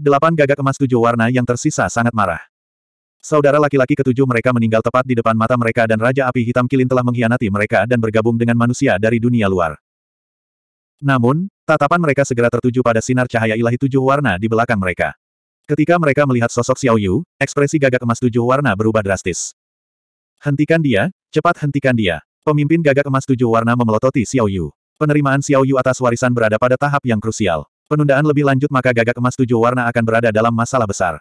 Delapan gagak emas tujuh warna yang tersisa sangat marah. Saudara laki-laki ketujuh mereka meninggal tepat di depan mata mereka dan Raja Api Hitam Kilin telah mengkhianati mereka dan bergabung dengan manusia dari dunia luar. Namun, tatapan mereka segera tertuju pada sinar cahaya ilahi tujuh warna di belakang mereka. Ketika mereka melihat sosok Xiao Yu, ekspresi gagak emas tujuh warna berubah drastis. Hentikan dia, cepat hentikan dia. Pemimpin gagak emas tujuh warna memelototi Xiao Yu. Penerimaan Xiao Yu atas warisan berada pada tahap yang krusial. Penundaan lebih lanjut maka gagak emas tujuh warna akan berada dalam masalah besar.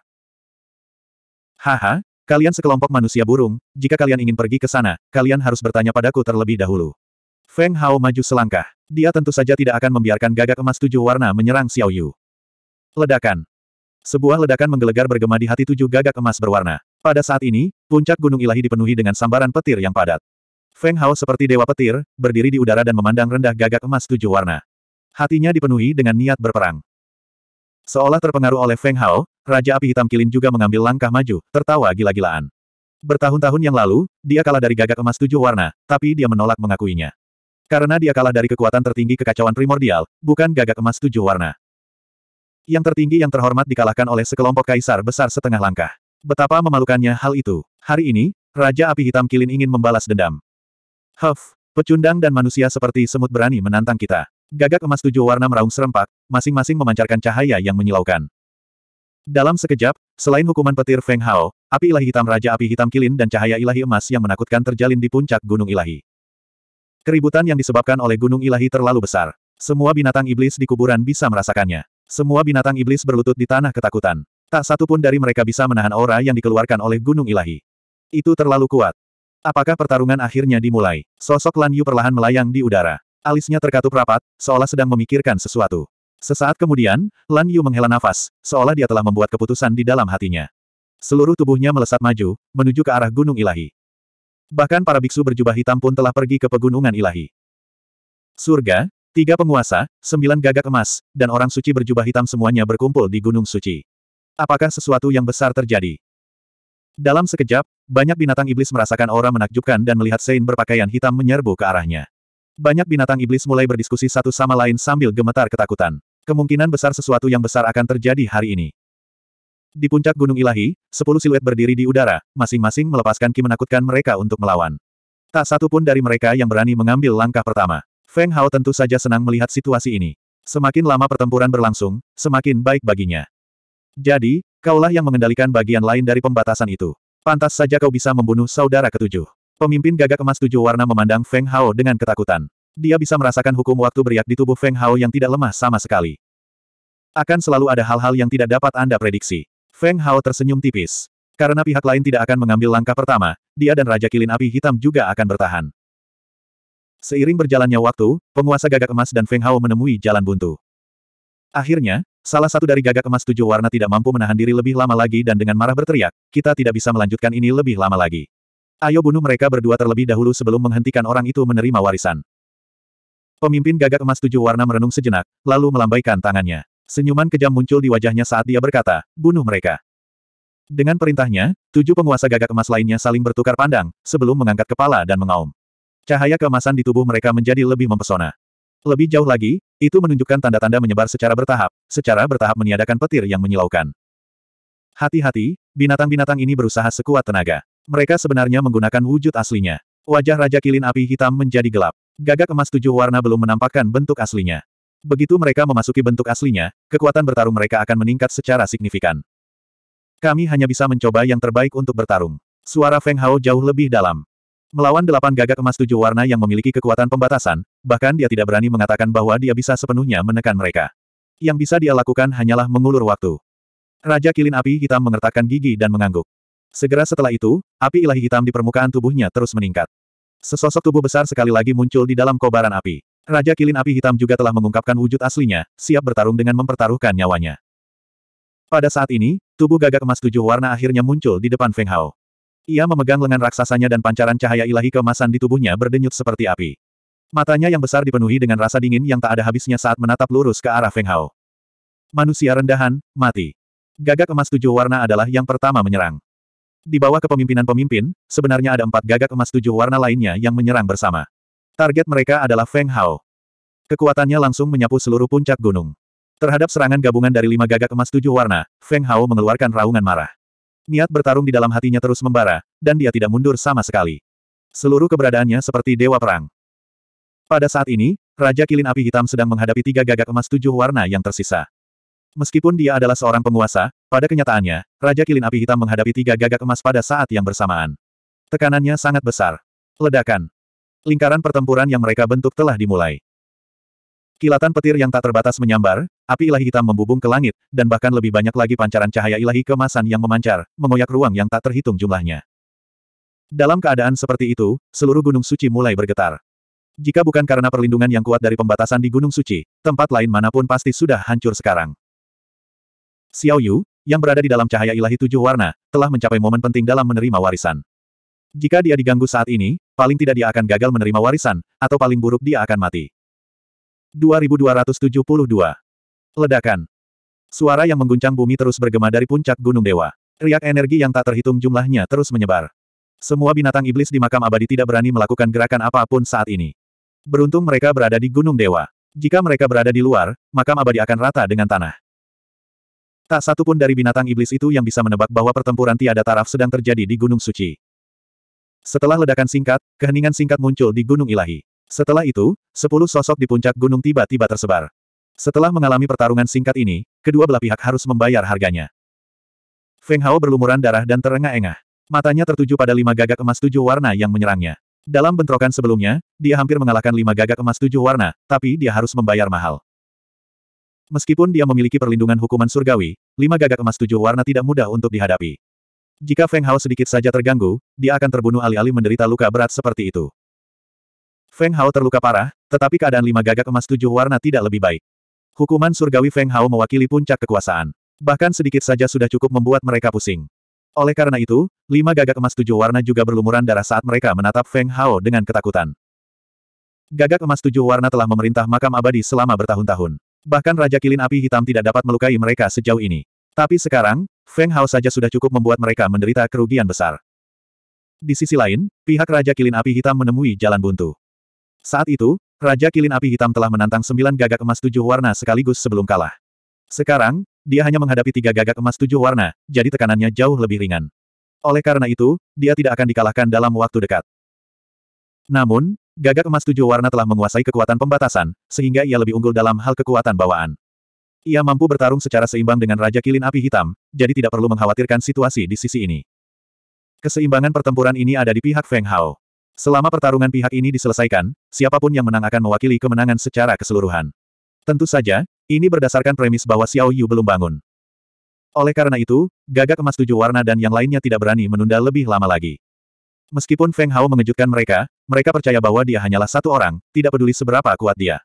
Haha, kalian sekelompok manusia burung, jika kalian ingin pergi ke sana, kalian harus bertanya padaku terlebih dahulu. Feng Hao maju selangkah. Dia tentu saja tidak akan membiarkan gagak emas tujuh warna menyerang Xiao Yu. Ledakan. Sebuah ledakan menggelegar bergema di hati tujuh gagak emas berwarna. Pada saat ini, puncak gunung ilahi dipenuhi dengan sambaran petir yang padat. Feng Hao seperti dewa petir, berdiri di udara dan memandang rendah gagak emas tujuh warna hatinya dipenuhi dengan niat berperang. Seolah terpengaruh oleh Feng Hao, Raja Api Hitam Kilin juga mengambil langkah maju, tertawa gila-gilaan. Bertahun-tahun yang lalu, dia kalah dari gagak emas tujuh warna, tapi dia menolak mengakuinya. Karena dia kalah dari kekuatan tertinggi kekacauan primordial, bukan gagak emas tujuh warna. Yang tertinggi yang terhormat dikalahkan oleh sekelompok kaisar besar setengah langkah. Betapa memalukannya hal itu. Hari ini, Raja Api Hitam Kilin ingin membalas dendam. Huff, pecundang dan manusia seperti semut berani menantang kita. Gagak emas tujuh warna meraung serempak, masing-masing memancarkan cahaya yang menyilaukan. Dalam sekejap, selain hukuman petir Feng Hao, api ilahi hitam Raja Api Hitam Kilin dan cahaya ilahi emas yang menakutkan terjalin di puncak Gunung Ilahi. Keributan yang disebabkan oleh Gunung Ilahi terlalu besar. Semua binatang iblis di kuburan bisa merasakannya. Semua binatang iblis berlutut di tanah ketakutan. Tak satu pun dari mereka bisa menahan aura yang dikeluarkan oleh Gunung Ilahi. Itu terlalu kuat. Apakah pertarungan akhirnya dimulai? Sosok Lan Yu perlahan melayang di udara. Alisnya terkatup rapat, seolah sedang memikirkan sesuatu. Sesaat kemudian, Lan Yu menghela nafas, seolah dia telah membuat keputusan di dalam hatinya. Seluruh tubuhnya melesat maju, menuju ke arah Gunung Ilahi. Bahkan para biksu berjubah hitam pun telah pergi ke pegunungan ilahi. Surga, tiga penguasa, sembilan gagak emas, dan orang suci berjubah hitam semuanya berkumpul di Gunung Suci. Apakah sesuatu yang besar terjadi? Dalam sekejap, banyak binatang iblis merasakan aura menakjubkan dan melihat Sein berpakaian hitam menyerbu ke arahnya. Banyak binatang iblis mulai berdiskusi satu sama lain sambil gemetar ketakutan. Kemungkinan besar sesuatu yang besar akan terjadi hari ini. Di puncak Gunung Ilahi, sepuluh siluet berdiri di udara, masing-masing melepaskan ki menakutkan mereka untuk melawan. Tak satu pun dari mereka yang berani mengambil langkah pertama. Feng Hao tentu saja senang melihat situasi ini. Semakin lama pertempuran berlangsung, semakin baik baginya. Jadi, kaulah yang mengendalikan bagian lain dari pembatasan itu. Pantas saja kau bisa membunuh saudara ketujuh. Pemimpin gagak emas tujuh warna memandang Feng Hao dengan ketakutan. Dia bisa merasakan hukum waktu beriak di tubuh Feng Hao yang tidak lemah sama sekali. Akan selalu ada hal-hal yang tidak dapat Anda prediksi. Feng Hao tersenyum tipis. Karena pihak lain tidak akan mengambil langkah pertama, dia dan Raja Kilin Api Hitam juga akan bertahan. Seiring berjalannya waktu, penguasa gagak emas dan Feng Hao menemui jalan buntu. Akhirnya, salah satu dari gagak emas tujuh warna tidak mampu menahan diri lebih lama lagi dan dengan marah berteriak, kita tidak bisa melanjutkan ini lebih lama lagi. Ayo bunuh mereka berdua terlebih dahulu sebelum menghentikan orang itu menerima warisan. Pemimpin gagak emas tujuh warna merenung sejenak, lalu melambaikan tangannya. Senyuman kejam muncul di wajahnya saat dia berkata, bunuh mereka. Dengan perintahnya, tujuh penguasa gagak emas lainnya saling bertukar pandang, sebelum mengangkat kepala dan mengaum. Cahaya keemasan di tubuh mereka menjadi lebih mempesona. Lebih jauh lagi, itu menunjukkan tanda-tanda menyebar secara bertahap, secara bertahap meniadakan petir yang menyilaukan. Hati-hati, binatang-binatang ini berusaha sekuat tenaga. Mereka sebenarnya menggunakan wujud aslinya. Wajah Raja Kilin Api Hitam menjadi gelap. Gagak emas tujuh warna belum menampakkan bentuk aslinya. Begitu mereka memasuki bentuk aslinya, kekuatan bertarung mereka akan meningkat secara signifikan. Kami hanya bisa mencoba yang terbaik untuk bertarung. Suara Feng Hao jauh lebih dalam. Melawan delapan gagak emas tujuh warna yang memiliki kekuatan pembatasan, bahkan dia tidak berani mengatakan bahwa dia bisa sepenuhnya menekan mereka. Yang bisa dia lakukan hanyalah mengulur waktu. Raja Kilin Api Hitam mengertakkan gigi dan mengangguk. Segera setelah itu, api ilahi hitam di permukaan tubuhnya terus meningkat. Sesosok tubuh besar sekali lagi muncul di dalam kobaran api. Raja Kilin Api Hitam juga telah mengungkapkan wujud aslinya, siap bertarung dengan mempertaruhkan nyawanya. Pada saat ini, tubuh gagak emas tujuh warna akhirnya muncul di depan Feng Hao. Ia memegang lengan raksasanya dan pancaran cahaya ilahi kemasan di tubuhnya berdenyut seperti api. Matanya yang besar dipenuhi dengan rasa dingin yang tak ada habisnya saat menatap lurus ke arah Feng Hao. Manusia rendahan, mati. Gagak emas tujuh warna adalah yang pertama menyerang. Di bawah kepemimpinan pemimpin, sebenarnya ada empat gagak emas tujuh warna lainnya yang menyerang bersama. Target mereka adalah Feng Hao. Kekuatannya langsung menyapu seluruh puncak gunung. Terhadap serangan gabungan dari lima gagak emas tujuh warna, Feng Hao mengeluarkan raungan marah. Niat bertarung di dalam hatinya terus membara, dan dia tidak mundur sama sekali. Seluruh keberadaannya seperti dewa perang. Pada saat ini, Raja Kilin Api Hitam sedang menghadapi tiga gagak emas tujuh warna yang tersisa. Meskipun dia adalah seorang penguasa, pada kenyataannya, Raja Kilin Api Hitam menghadapi tiga gagak emas pada saat yang bersamaan. Tekanannya sangat besar. Ledakan. Lingkaran pertempuran yang mereka bentuk telah dimulai. Kilatan petir yang tak terbatas menyambar, api ilahi hitam membubung ke langit, dan bahkan lebih banyak lagi pancaran cahaya ilahi kemasan yang memancar, mengoyak ruang yang tak terhitung jumlahnya. Dalam keadaan seperti itu, seluruh gunung suci mulai bergetar. Jika bukan karena perlindungan yang kuat dari pembatasan di gunung suci, tempat lain manapun pasti sudah hancur sekarang. Xiao Yu, yang berada di dalam cahaya ilahi tujuh warna, telah mencapai momen penting dalam menerima warisan. Jika dia diganggu saat ini, paling tidak dia akan gagal menerima warisan, atau paling buruk dia akan mati. 2272. Ledakan. Suara yang mengguncang bumi terus bergema dari puncak Gunung Dewa. Riak energi yang tak terhitung jumlahnya terus menyebar. Semua binatang iblis di makam abadi tidak berani melakukan gerakan apapun saat ini. Beruntung mereka berada di Gunung Dewa. Jika mereka berada di luar, makam abadi akan rata dengan tanah. Tak satu pun dari binatang iblis itu yang bisa menebak bahwa pertempuran tiada taraf sedang terjadi di Gunung Suci. Setelah ledakan singkat, keheningan singkat muncul di Gunung Ilahi. Setelah itu, sepuluh sosok di puncak gunung tiba-tiba tersebar. Setelah mengalami pertarungan singkat ini, kedua belah pihak harus membayar harganya. Feng Hao berlumuran darah dan terengah-engah. Matanya tertuju pada lima gagak emas tujuh warna yang menyerangnya. Dalam bentrokan sebelumnya, dia hampir mengalahkan lima gagak emas tujuh warna, tapi dia harus membayar mahal. Meskipun dia memiliki perlindungan hukuman surgawi, lima gagak emas tujuh warna tidak mudah untuk dihadapi. Jika Feng Hao sedikit saja terganggu, dia akan terbunuh alih-alih menderita luka berat seperti itu. Feng Hao terluka parah, tetapi keadaan lima gagak emas tujuh warna tidak lebih baik. Hukuman surgawi Feng Hao mewakili puncak kekuasaan. Bahkan sedikit saja sudah cukup membuat mereka pusing. Oleh karena itu, lima gagak emas tujuh warna juga berlumuran darah saat mereka menatap Feng Hao dengan ketakutan. Gagak emas tujuh warna telah memerintah makam abadi selama bertahun-tahun. Bahkan Raja Kilin Api Hitam tidak dapat melukai mereka sejauh ini. Tapi sekarang, Feng Hao saja sudah cukup membuat mereka menderita kerugian besar. Di sisi lain, pihak Raja Kilin Api Hitam menemui jalan buntu. Saat itu, Raja Kilin Api Hitam telah menantang sembilan gagak emas tujuh warna sekaligus sebelum kalah. Sekarang, dia hanya menghadapi tiga gagak emas tujuh warna, jadi tekanannya jauh lebih ringan. Oleh karena itu, dia tidak akan dikalahkan dalam waktu dekat. Namun, Gagak emas tujuh warna telah menguasai kekuatan pembatasan, sehingga ia lebih unggul dalam hal kekuatan bawaan. Ia mampu bertarung secara seimbang dengan Raja Kilin Api Hitam, jadi tidak perlu mengkhawatirkan situasi di sisi ini. Keseimbangan pertempuran ini ada di pihak Feng Hao. Selama pertarungan pihak ini diselesaikan, siapapun yang menang akan mewakili kemenangan secara keseluruhan. Tentu saja, ini berdasarkan premis bahwa Xiao Yu belum bangun. Oleh karena itu, gagak emas tujuh warna dan yang lainnya tidak berani menunda lebih lama lagi. Meskipun Feng Hao mengejutkan mereka, mereka percaya bahwa dia hanyalah satu orang, tidak peduli seberapa kuat dia.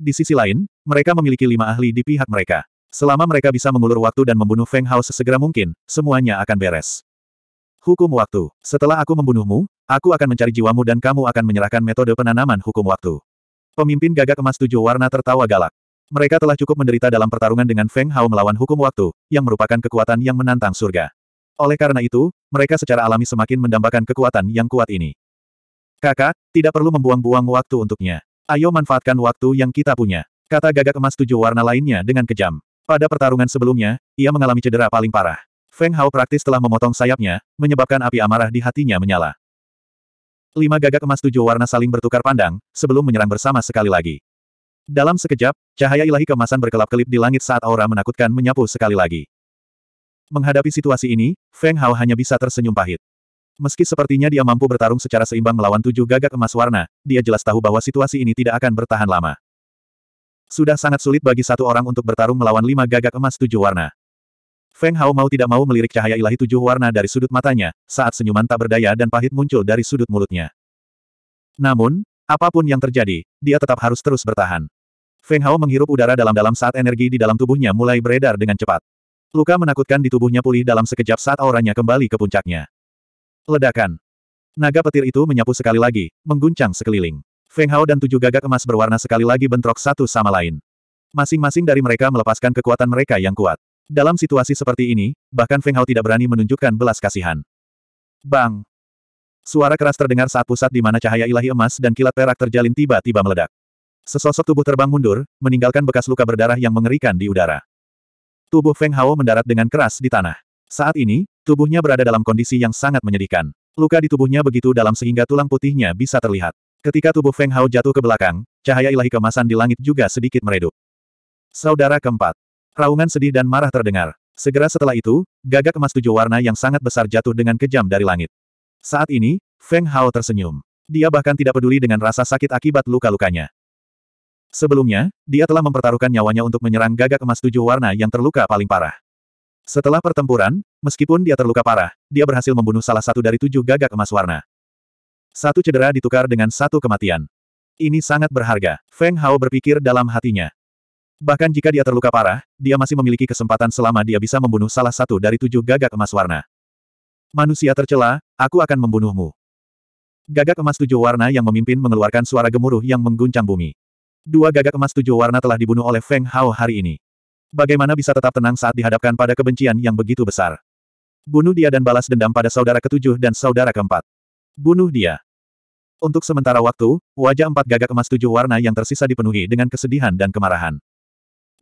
Di sisi lain, mereka memiliki lima ahli di pihak mereka. Selama mereka bisa mengulur waktu dan membunuh Feng Hao sesegera mungkin, semuanya akan beres. Hukum waktu. Setelah aku membunuhmu, aku akan mencari jiwamu dan kamu akan menyerahkan metode penanaman hukum waktu. Pemimpin gagak emas tujuh warna tertawa galak. Mereka telah cukup menderita dalam pertarungan dengan Feng Hao melawan hukum waktu, yang merupakan kekuatan yang menantang surga. Oleh karena itu, mereka secara alami semakin mendambakan kekuatan yang kuat ini. Kakak, tidak perlu membuang-buang waktu untuknya. Ayo manfaatkan waktu yang kita punya. Kata gagak emas tujuh warna lainnya dengan kejam. Pada pertarungan sebelumnya, ia mengalami cedera paling parah. Feng Hao praktis telah memotong sayapnya, menyebabkan api amarah di hatinya menyala. Lima gagak emas tujuh warna saling bertukar pandang, sebelum menyerang bersama sekali lagi. Dalam sekejap, cahaya ilahi kemasan berkelap-kelip di langit saat aura menakutkan menyapu sekali lagi. Menghadapi situasi ini, Feng Hao hanya bisa tersenyum pahit. Meski sepertinya dia mampu bertarung secara seimbang melawan tujuh gagak emas warna, dia jelas tahu bahwa situasi ini tidak akan bertahan lama. Sudah sangat sulit bagi satu orang untuk bertarung melawan lima gagak emas tujuh warna. Feng Hao mau tidak mau melirik cahaya ilahi tujuh warna dari sudut matanya, saat senyuman tak berdaya dan pahit muncul dari sudut mulutnya. Namun, apapun yang terjadi, dia tetap harus terus bertahan. Feng Hao menghirup udara dalam-dalam saat energi di dalam tubuhnya mulai beredar dengan cepat. Luka menakutkan di tubuhnya pulih dalam sekejap saat auranya kembali ke puncaknya. Ledakan. Naga petir itu menyapu sekali lagi, mengguncang sekeliling. Feng Hao dan tujuh gagak emas berwarna sekali lagi bentrok satu sama lain. Masing-masing dari mereka melepaskan kekuatan mereka yang kuat. Dalam situasi seperti ini, bahkan Feng Hao tidak berani menunjukkan belas kasihan. Bang! Suara keras terdengar saat pusat di mana cahaya ilahi emas dan kilat perak terjalin tiba-tiba meledak. Sesosok tubuh terbang mundur, meninggalkan bekas luka berdarah yang mengerikan di udara. Tubuh Feng Hao mendarat dengan keras di tanah. Saat ini, tubuhnya berada dalam kondisi yang sangat menyedihkan. Luka di tubuhnya begitu dalam sehingga tulang putihnya bisa terlihat. Ketika tubuh Feng Hao jatuh ke belakang, cahaya ilahi kemasan di langit juga sedikit meredup. Saudara keempat. Raungan sedih dan marah terdengar. Segera setelah itu, gagak emas tujuh warna yang sangat besar jatuh dengan kejam dari langit. Saat ini, Feng Hao tersenyum. Dia bahkan tidak peduli dengan rasa sakit akibat luka-lukanya. Sebelumnya, dia telah mempertaruhkan nyawanya untuk menyerang gagak emas tujuh warna yang terluka paling parah. Setelah pertempuran, meskipun dia terluka parah, dia berhasil membunuh salah satu dari tujuh gagak emas warna. Satu cedera ditukar dengan satu kematian. Ini sangat berharga, Feng Hao berpikir dalam hatinya. Bahkan jika dia terluka parah, dia masih memiliki kesempatan selama dia bisa membunuh salah satu dari tujuh gagak emas warna. Manusia tercela, aku akan membunuhmu. Gagak emas tujuh warna yang memimpin mengeluarkan suara gemuruh yang mengguncang bumi. Dua gagak emas tujuh warna telah dibunuh oleh Feng Hao hari ini. Bagaimana bisa tetap tenang saat dihadapkan pada kebencian yang begitu besar? Bunuh dia dan balas dendam pada saudara ketujuh dan saudara keempat. Bunuh dia. Untuk sementara waktu, wajah empat gagak emas tujuh warna yang tersisa dipenuhi dengan kesedihan dan kemarahan.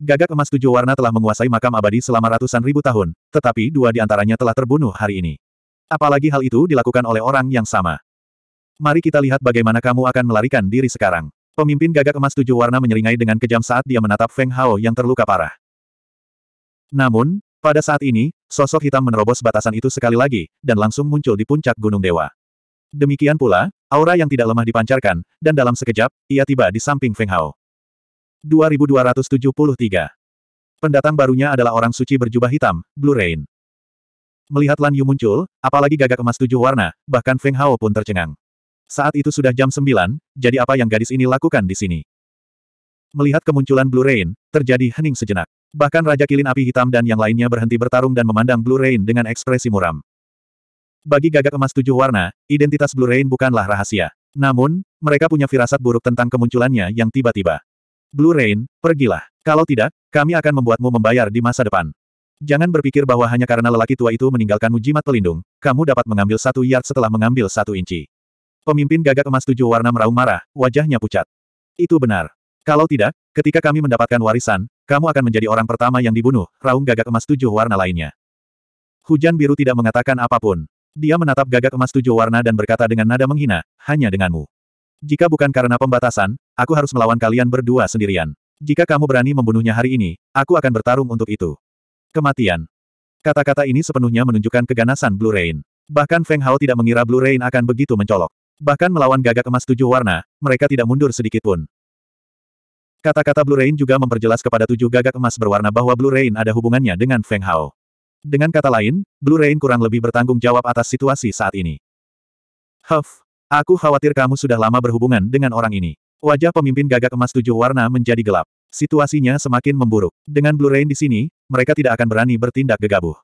Gagak emas tujuh warna telah menguasai makam abadi selama ratusan ribu tahun, tetapi dua di antaranya telah terbunuh hari ini. Apalagi hal itu dilakukan oleh orang yang sama. Mari kita lihat bagaimana kamu akan melarikan diri sekarang. Pemimpin gagak emas tujuh warna menyeringai dengan kejam saat dia menatap Feng Hao yang terluka parah. Namun, pada saat ini, sosok hitam menerobos batasan itu sekali lagi, dan langsung muncul di puncak Gunung Dewa. Demikian pula, aura yang tidak lemah dipancarkan, dan dalam sekejap, ia tiba di samping Feng Hao. 2273 Pendatang barunya adalah orang suci berjubah hitam, Blue Rain. Melihat Lan Yu muncul, apalagi gagak emas tujuh warna, bahkan Feng Hao pun tercengang. Saat itu sudah jam 9, jadi apa yang gadis ini lakukan di sini? Melihat kemunculan Blue Rain, terjadi hening sejenak. Bahkan Raja Kilin Api Hitam dan yang lainnya berhenti bertarung dan memandang Blue Rain dengan ekspresi muram. Bagi gagak emas tujuh warna, identitas Blue Rain bukanlah rahasia. Namun, mereka punya firasat buruk tentang kemunculannya yang tiba-tiba. Blue Rain, pergilah. Kalau tidak, kami akan membuatmu membayar di masa depan. Jangan berpikir bahwa hanya karena lelaki tua itu meninggalkanmu jimat pelindung, kamu dapat mengambil satu yard setelah mengambil satu inci. Pemimpin gagak emas tujuh warna meraung marah, wajahnya pucat. Itu benar. Kalau tidak, ketika kami mendapatkan warisan, kamu akan menjadi orang pertama yang dibunuh, raung gagak emas tujuh warna lainnya. Hujan biru tidak mengatakan apapun. Dia menatap gagak emas tujuh warna dan berkata dengan nada menghina, hanya denganmu. Jika bukan karena pembatasan, aku harus melawan kalian berdua sendirian. Jika kamu berani membunuhnya hari ini, aku akan bertarung untuk itu. Kematian. Kata-kata ini sepenuhnya menunjukkan keganasan Blue Rain. Bahkan Feng Hao tidak mengira Blue Rain akan begitu mencolok. Bahkan melawan gagak emas tujuh warna, mereka tidak mundur sedikit pun. Kata-kata Blue Rain juga memperjelas kepada tujuh gagak emas berwarna bahwa Blue Rain ada hubungannya dengan Feng Hao. Dengan kata lain, Blue Rain kurang lebih bertanggung jawab atas situasi saat ini. Huff, aku khawatir kamu sudah lama berhubungan dengan orang ini. Wajah pemimpin gagak emas tujuh warna menjadi gelap. Situasinya semakin memburuk. Dengan Blue Rain di sini, mereka tidak akan berani bertindak gegabah.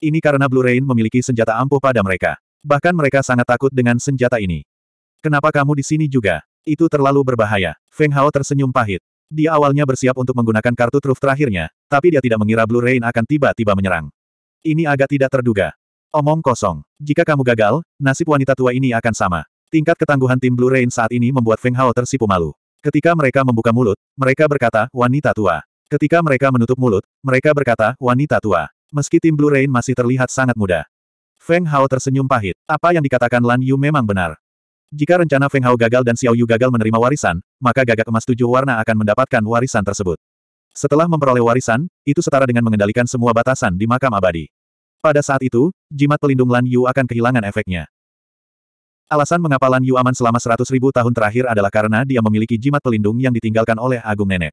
Ini karena Blue Rain memiliki senjata ampuh pada mereka. Bahkan mereka sangat takut dengan senjata ini. Kenapa kamu di sini juga? Itu terlalu berbahaya. Feng Hao tersenyum pahit. Dia awalnya bersiap untuk menggunakan kartu truf terakhirnya, tapi dia tidak mengira Blue Rain akan tiba-tiba menyerang. Ini agak tidak terduga. Omong kosong. Jika kamu gagal, nasib wanita tua ini akan sama. Tingkat ketangguhan tim Blue Rain saat ini membuat Feng Hao tersipu malu. Ketika mereka membuka mulut, mereka berkata, wanita tua. Ketika mereka menutup mulut, mereka berkata, wanita tua. Meski tim Blue Rain masih terlihat sangat muda, Feng Hao tersenyum pahit. Apa yang dikatakan Lan Yu memang benar. Jika rencana Feng Hao gagal dan Xiao Yu gagal menerima warisan, maka gagak emas tujuh warna akan mendapatkan warisan tersebut. Setelah memperoleh warisan, itu setara dengan mengendalikan semua batasan di makam abadi. Pada saat itu, jimat pelindung Lan Yu akan kehilangan efeknya. Alasan mengapa Lan Yu aman selama seratus ribu tahun terakhir adalah karena dia memiliki jimat pelindung yang ditinggalkan oleh Agung Nenek.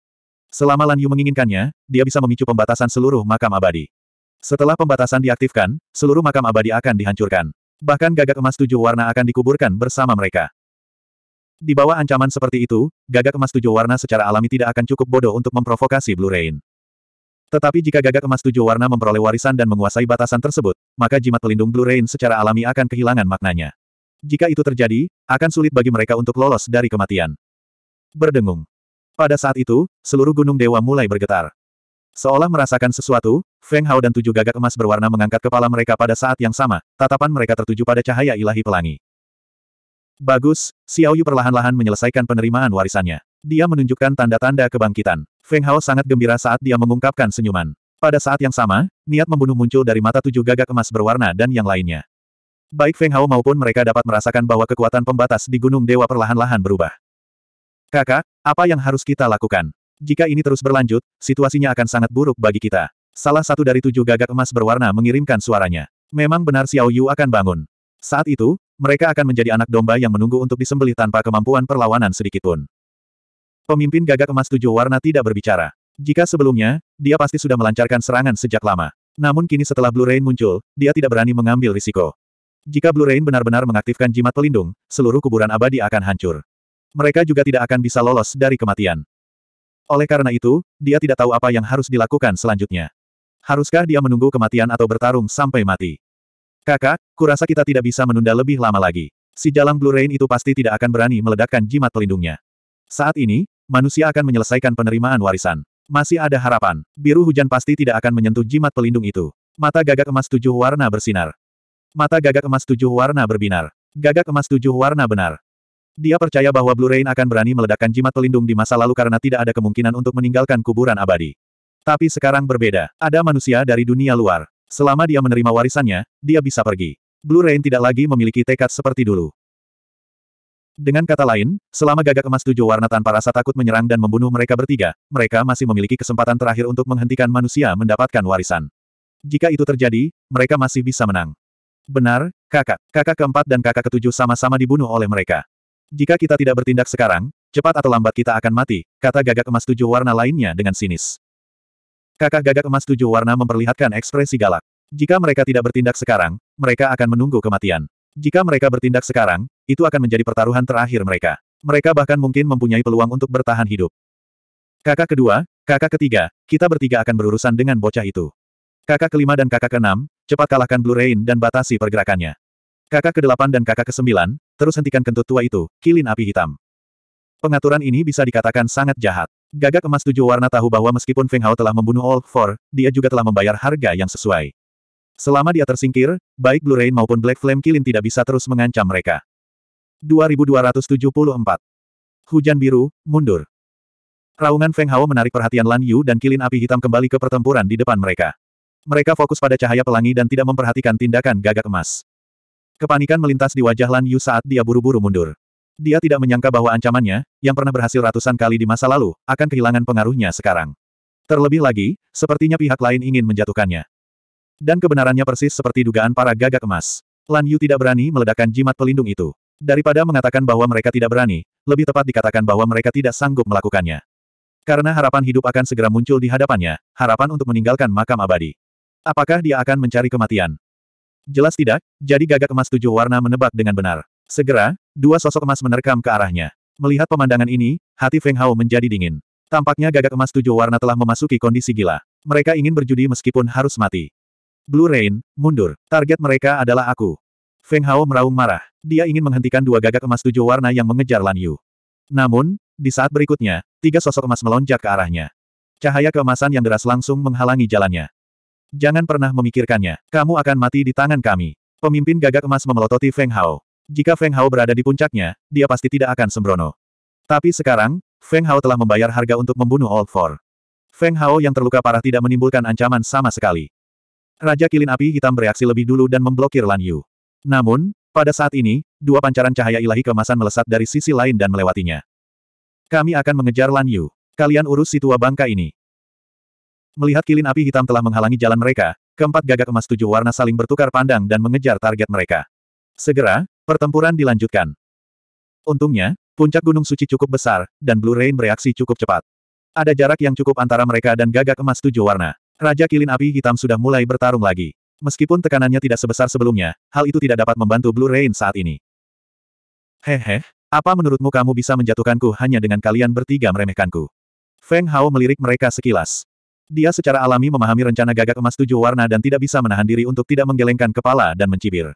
Selama Lan Yu menginginkannya, dia bisa memicu pembatasan seluruh makam abadi. Setelah pembatasan diaktifkan, seluruh makam abadi akan dihancurkan. Bahkan gagak emas tujuh warna akan dikuburkan bersama mereka. Di bawah ancaman seperti itu, gagak emas tujuh warna secara alami tidak akan cukup bodoh untuk memprovokasi Blue Rain. Tetapi jika gagak emas tujuh warna memperoleh warisan dan menguasai batasan tersebut, maka jimat pelindung Blue Rain secara alami akan kehilangan maknanya. Jika itu terjadi, akan sulit bagi mereka untuk lolos dari kematian. Berdengung. Pada saat itu, seluruh gunung dewa mulai bergetar. Seolah merasakan sesuatu, Feng Hao dan tujuh gagak emas berwarna mengangkat kepala mereka pada saat yang sama, tatapan mereka tertuju pada cahaya ilahi pelangi. Bagus, Xiao Yu perlahan-lahan menyelesaikan penerimaan warisannya. Dia menunjukkan tanda-tanda kebangkitan. Feng Hao sangat gembira saat dia mengungkapkan senyuman. Pada saat yang sama, niat membunuh muncul dari mata tujuh gagak emas berwarna dan yang lainnya. Baik Feng Hao maupun mereka dapat merasakan bahwa kekuatan pembatas di Gunung Dewa perlahan-lahan berubah. Kakak, apa yang harus kita lakukan? Jika ini terus berlanjut, situasinya akan sangat buruk bagi kita. Salah satu dari tujuh gagak emas berwarna mengirimkan suaranya. Memang benar Xiao Yu akan bangun. Saat itu, mereka akan menjadi anak domba yang menunggu untuk disembelih tanpa kemampuan perlawanan sedikitpun. Pemimpin gagak emas tujuh warna tidak berbicara. Jika sebelumnya, dia pasti sudah melancarkan serangan sejak lama. Namun kini setelah Blue Rain muncul, dia tidak berani mengambil risiko. Jika Blue Rain benar-benar mengaktifkan jimat pelindung, seluruh kuburan abadi akan hancur. Mereka juga tidak akan bisa lolos dari kematian. Oleh karena itu, dia tidak tahu apa yang harus dilakukan selanjutnya. Haruskah dia menunggu kematian atau bertarung sampai mati? Kakak, kurasa kita tidak bisa menunda lebih lama lagi. Si jalang Blue Rain itu pasti tidak akan berani meledakkan jimat pelindungnya. Saat ini, manusia akan menyelesaikan penerimaan warisan. Masih ada harapan. Biru hujan pasti tidak akan menyentuh jimat pelindung itu. Mata gagak emas tujuh warna bersinar. Mata gagak emas tujuh warna berbinar. Gagak emas tujuh warna benar. Dia percaya bahwa Blue Rain akan berani meledakkan jimat pelindung di masa lalu karena tidak ada kemungkinan untuk meninggalkan kuburan abadi. Tapi sekarang berbeda. Ada manusia dari dunia luar. Selama dia menerima warisannya, dia bisa pergi. Blue Rain tidak lagi memiliki tekad seperti dulu. Dengan kata lain, selama gagak emas tujuh warna tanpa rasa takut menyerang dan membunuh mereka bertiga, mereka masih memiliki kesempatan terakhir untuk menghentikan manusia mendapatkan warisan. Jika itu terjadi, mereka masih bisa menang. Benar, kakak. Kakak keempat dan kakak ketujuh sama-sama dibunuh oleh mereka. Jika kita tidak bertindak sekarang, cepat atau lambat kita akan mati, kata gagak emas tujuh warna lainnya dengan sinis. Kakak gagak emas tujuh warna memperlihatkan ekspresi galak. Jika mereka tidak bertindak sekarang, mereka akan menunggu kematian. Jika mereka bertindak sekarang, itu akan menjadi pertaruhan terakhir mereka. Mereka bahkan mungkin mempunyai peluang untuk bertahan hidup. Kakak kedua, kakak ketiga, kita bertiga akan berurusan dengan bocah itu. Kakak kelima dan kakak keenam, cepat kalahkan Blue Rain dan batasi pergerakannya. Kakak kedelapan dan kakak kesembilan. Terus hentikan kentut tua itu, kilin api hitam. Pengaturan ini bisa dikatakan sangat jahat. Gagak emas tujuh warna tahu bahwa meskipun Feng Hao telah membunuh All Four, dia juga telah membayar harga yang sesuai. Selama dia tersingkir, baik Blue Rain maupun Black Flame Kilin tidak bisa terus mengancam mereka. 2274. Hujan biru, mundur. Raungan Feng Hao menarik perhatian Lan Yu dan kilin api hitam kembali ke pertempuran di depan mereka. Mereka fokus pada cahaya pelangi dan tidak memperhatikan tindakan gagak emas. Kepanikan melintas di wajah Lan Yu saat dia buru-buru mundur. Dia tidak menyangka bahwa ancamannya, yang pernah berhasil ratusan kali di masa lalu, akan kehilangan pengaruhnya sekarang. Terlebih lagi, sepertinya pihak lain ingin menjatuhkannya. Dan kebenarannya persis seperti dugaan para gagak emas. Lan Yu tidak berani meledakkan jimat pelindung itu. Daripada mengatakan bahwa mereka tidak berani, lebih tepat dikatakan bahwa mereka tidak sanggup melakukannya. Karena harapan hidup akan segera muncul di hadapannya, harapan untuk meninggalkan makam abadi. Apakah dia akan mencari kematian? Jelas tidak, jadi gagak emas tujuh warna menebak dengan benar. Segera, dua sosok emas menerkam ke arahnya. Melihat pemandangan ini, hati Feng Hao menjadi dingin. Tampaknya gagak emas tujuh warna telah memasuki kondisi gila. Mereka ingin berjudi meskipun harus mati. Blue Rain, mundur. Target mereka adalah aku. Feng Hao meraung marah. Dia ingin menghentikan dua gagak emas tujuh warna yang mengejar Lan Yu. Namun, di saat berikutnya, tiga sosok emas melonjak ke arahnya. Cahaya keemasan yang deras langsung menghalangi jalannya. Jangan pernah memikirkannya. Kamu akan mati di tangan kami. Pemimpin gagak emas memelototi Feng Hao. Jika Feng Hao berada di puncaknya, dia pasti tidak akan sembrono. Tapi sekarang, Feng Hao telah membayar harga untuk membunuh Old Four. Feng Hao yang terluka parah tidak menimbulkan ancaman sama sekali. Raja Kilin Api Hitam bereaksi lebih dulu dan memblokir Lan Yu. Namun, pada saat ini, dua pancaran cahaya ilahi kemasan melesat dari sisi lain dan melewatinya. Kami akan mengejar Lan Yu. Kalian urus si tua bangka ini. Melihat kilin api hitam telah menghalangi jalan mereka, keempat gagak emas tujuh warna saling bertukar pandang dan mengejar target mereka. Segera, pertempuran dilanjutkan. Untungnya, puncak Gunung Suci cukup besar, dan Blue Rain bereaksi cukup cepat. Ada jarak yang cukup antara mereka dan gagak emas tujuh warna. Raja Kilin Api Hitam sudah mulai bertarung lagi. Meskipun tekanannya tidak sebesar sebelumnya, hal itu tidak dapat membantu Blue Rain saat ini. Hehe, apa menurutmu kamu bisa menjatuhkanku hanya dengan kalian bertiga meremehkanku? Feng Hao melirik mereka sekilas. Dia secara alami memahami rencana gagak emas tujuh warna dan tidak bisa menahan diri untuk tidak menggelengkan kepala dan mencibir.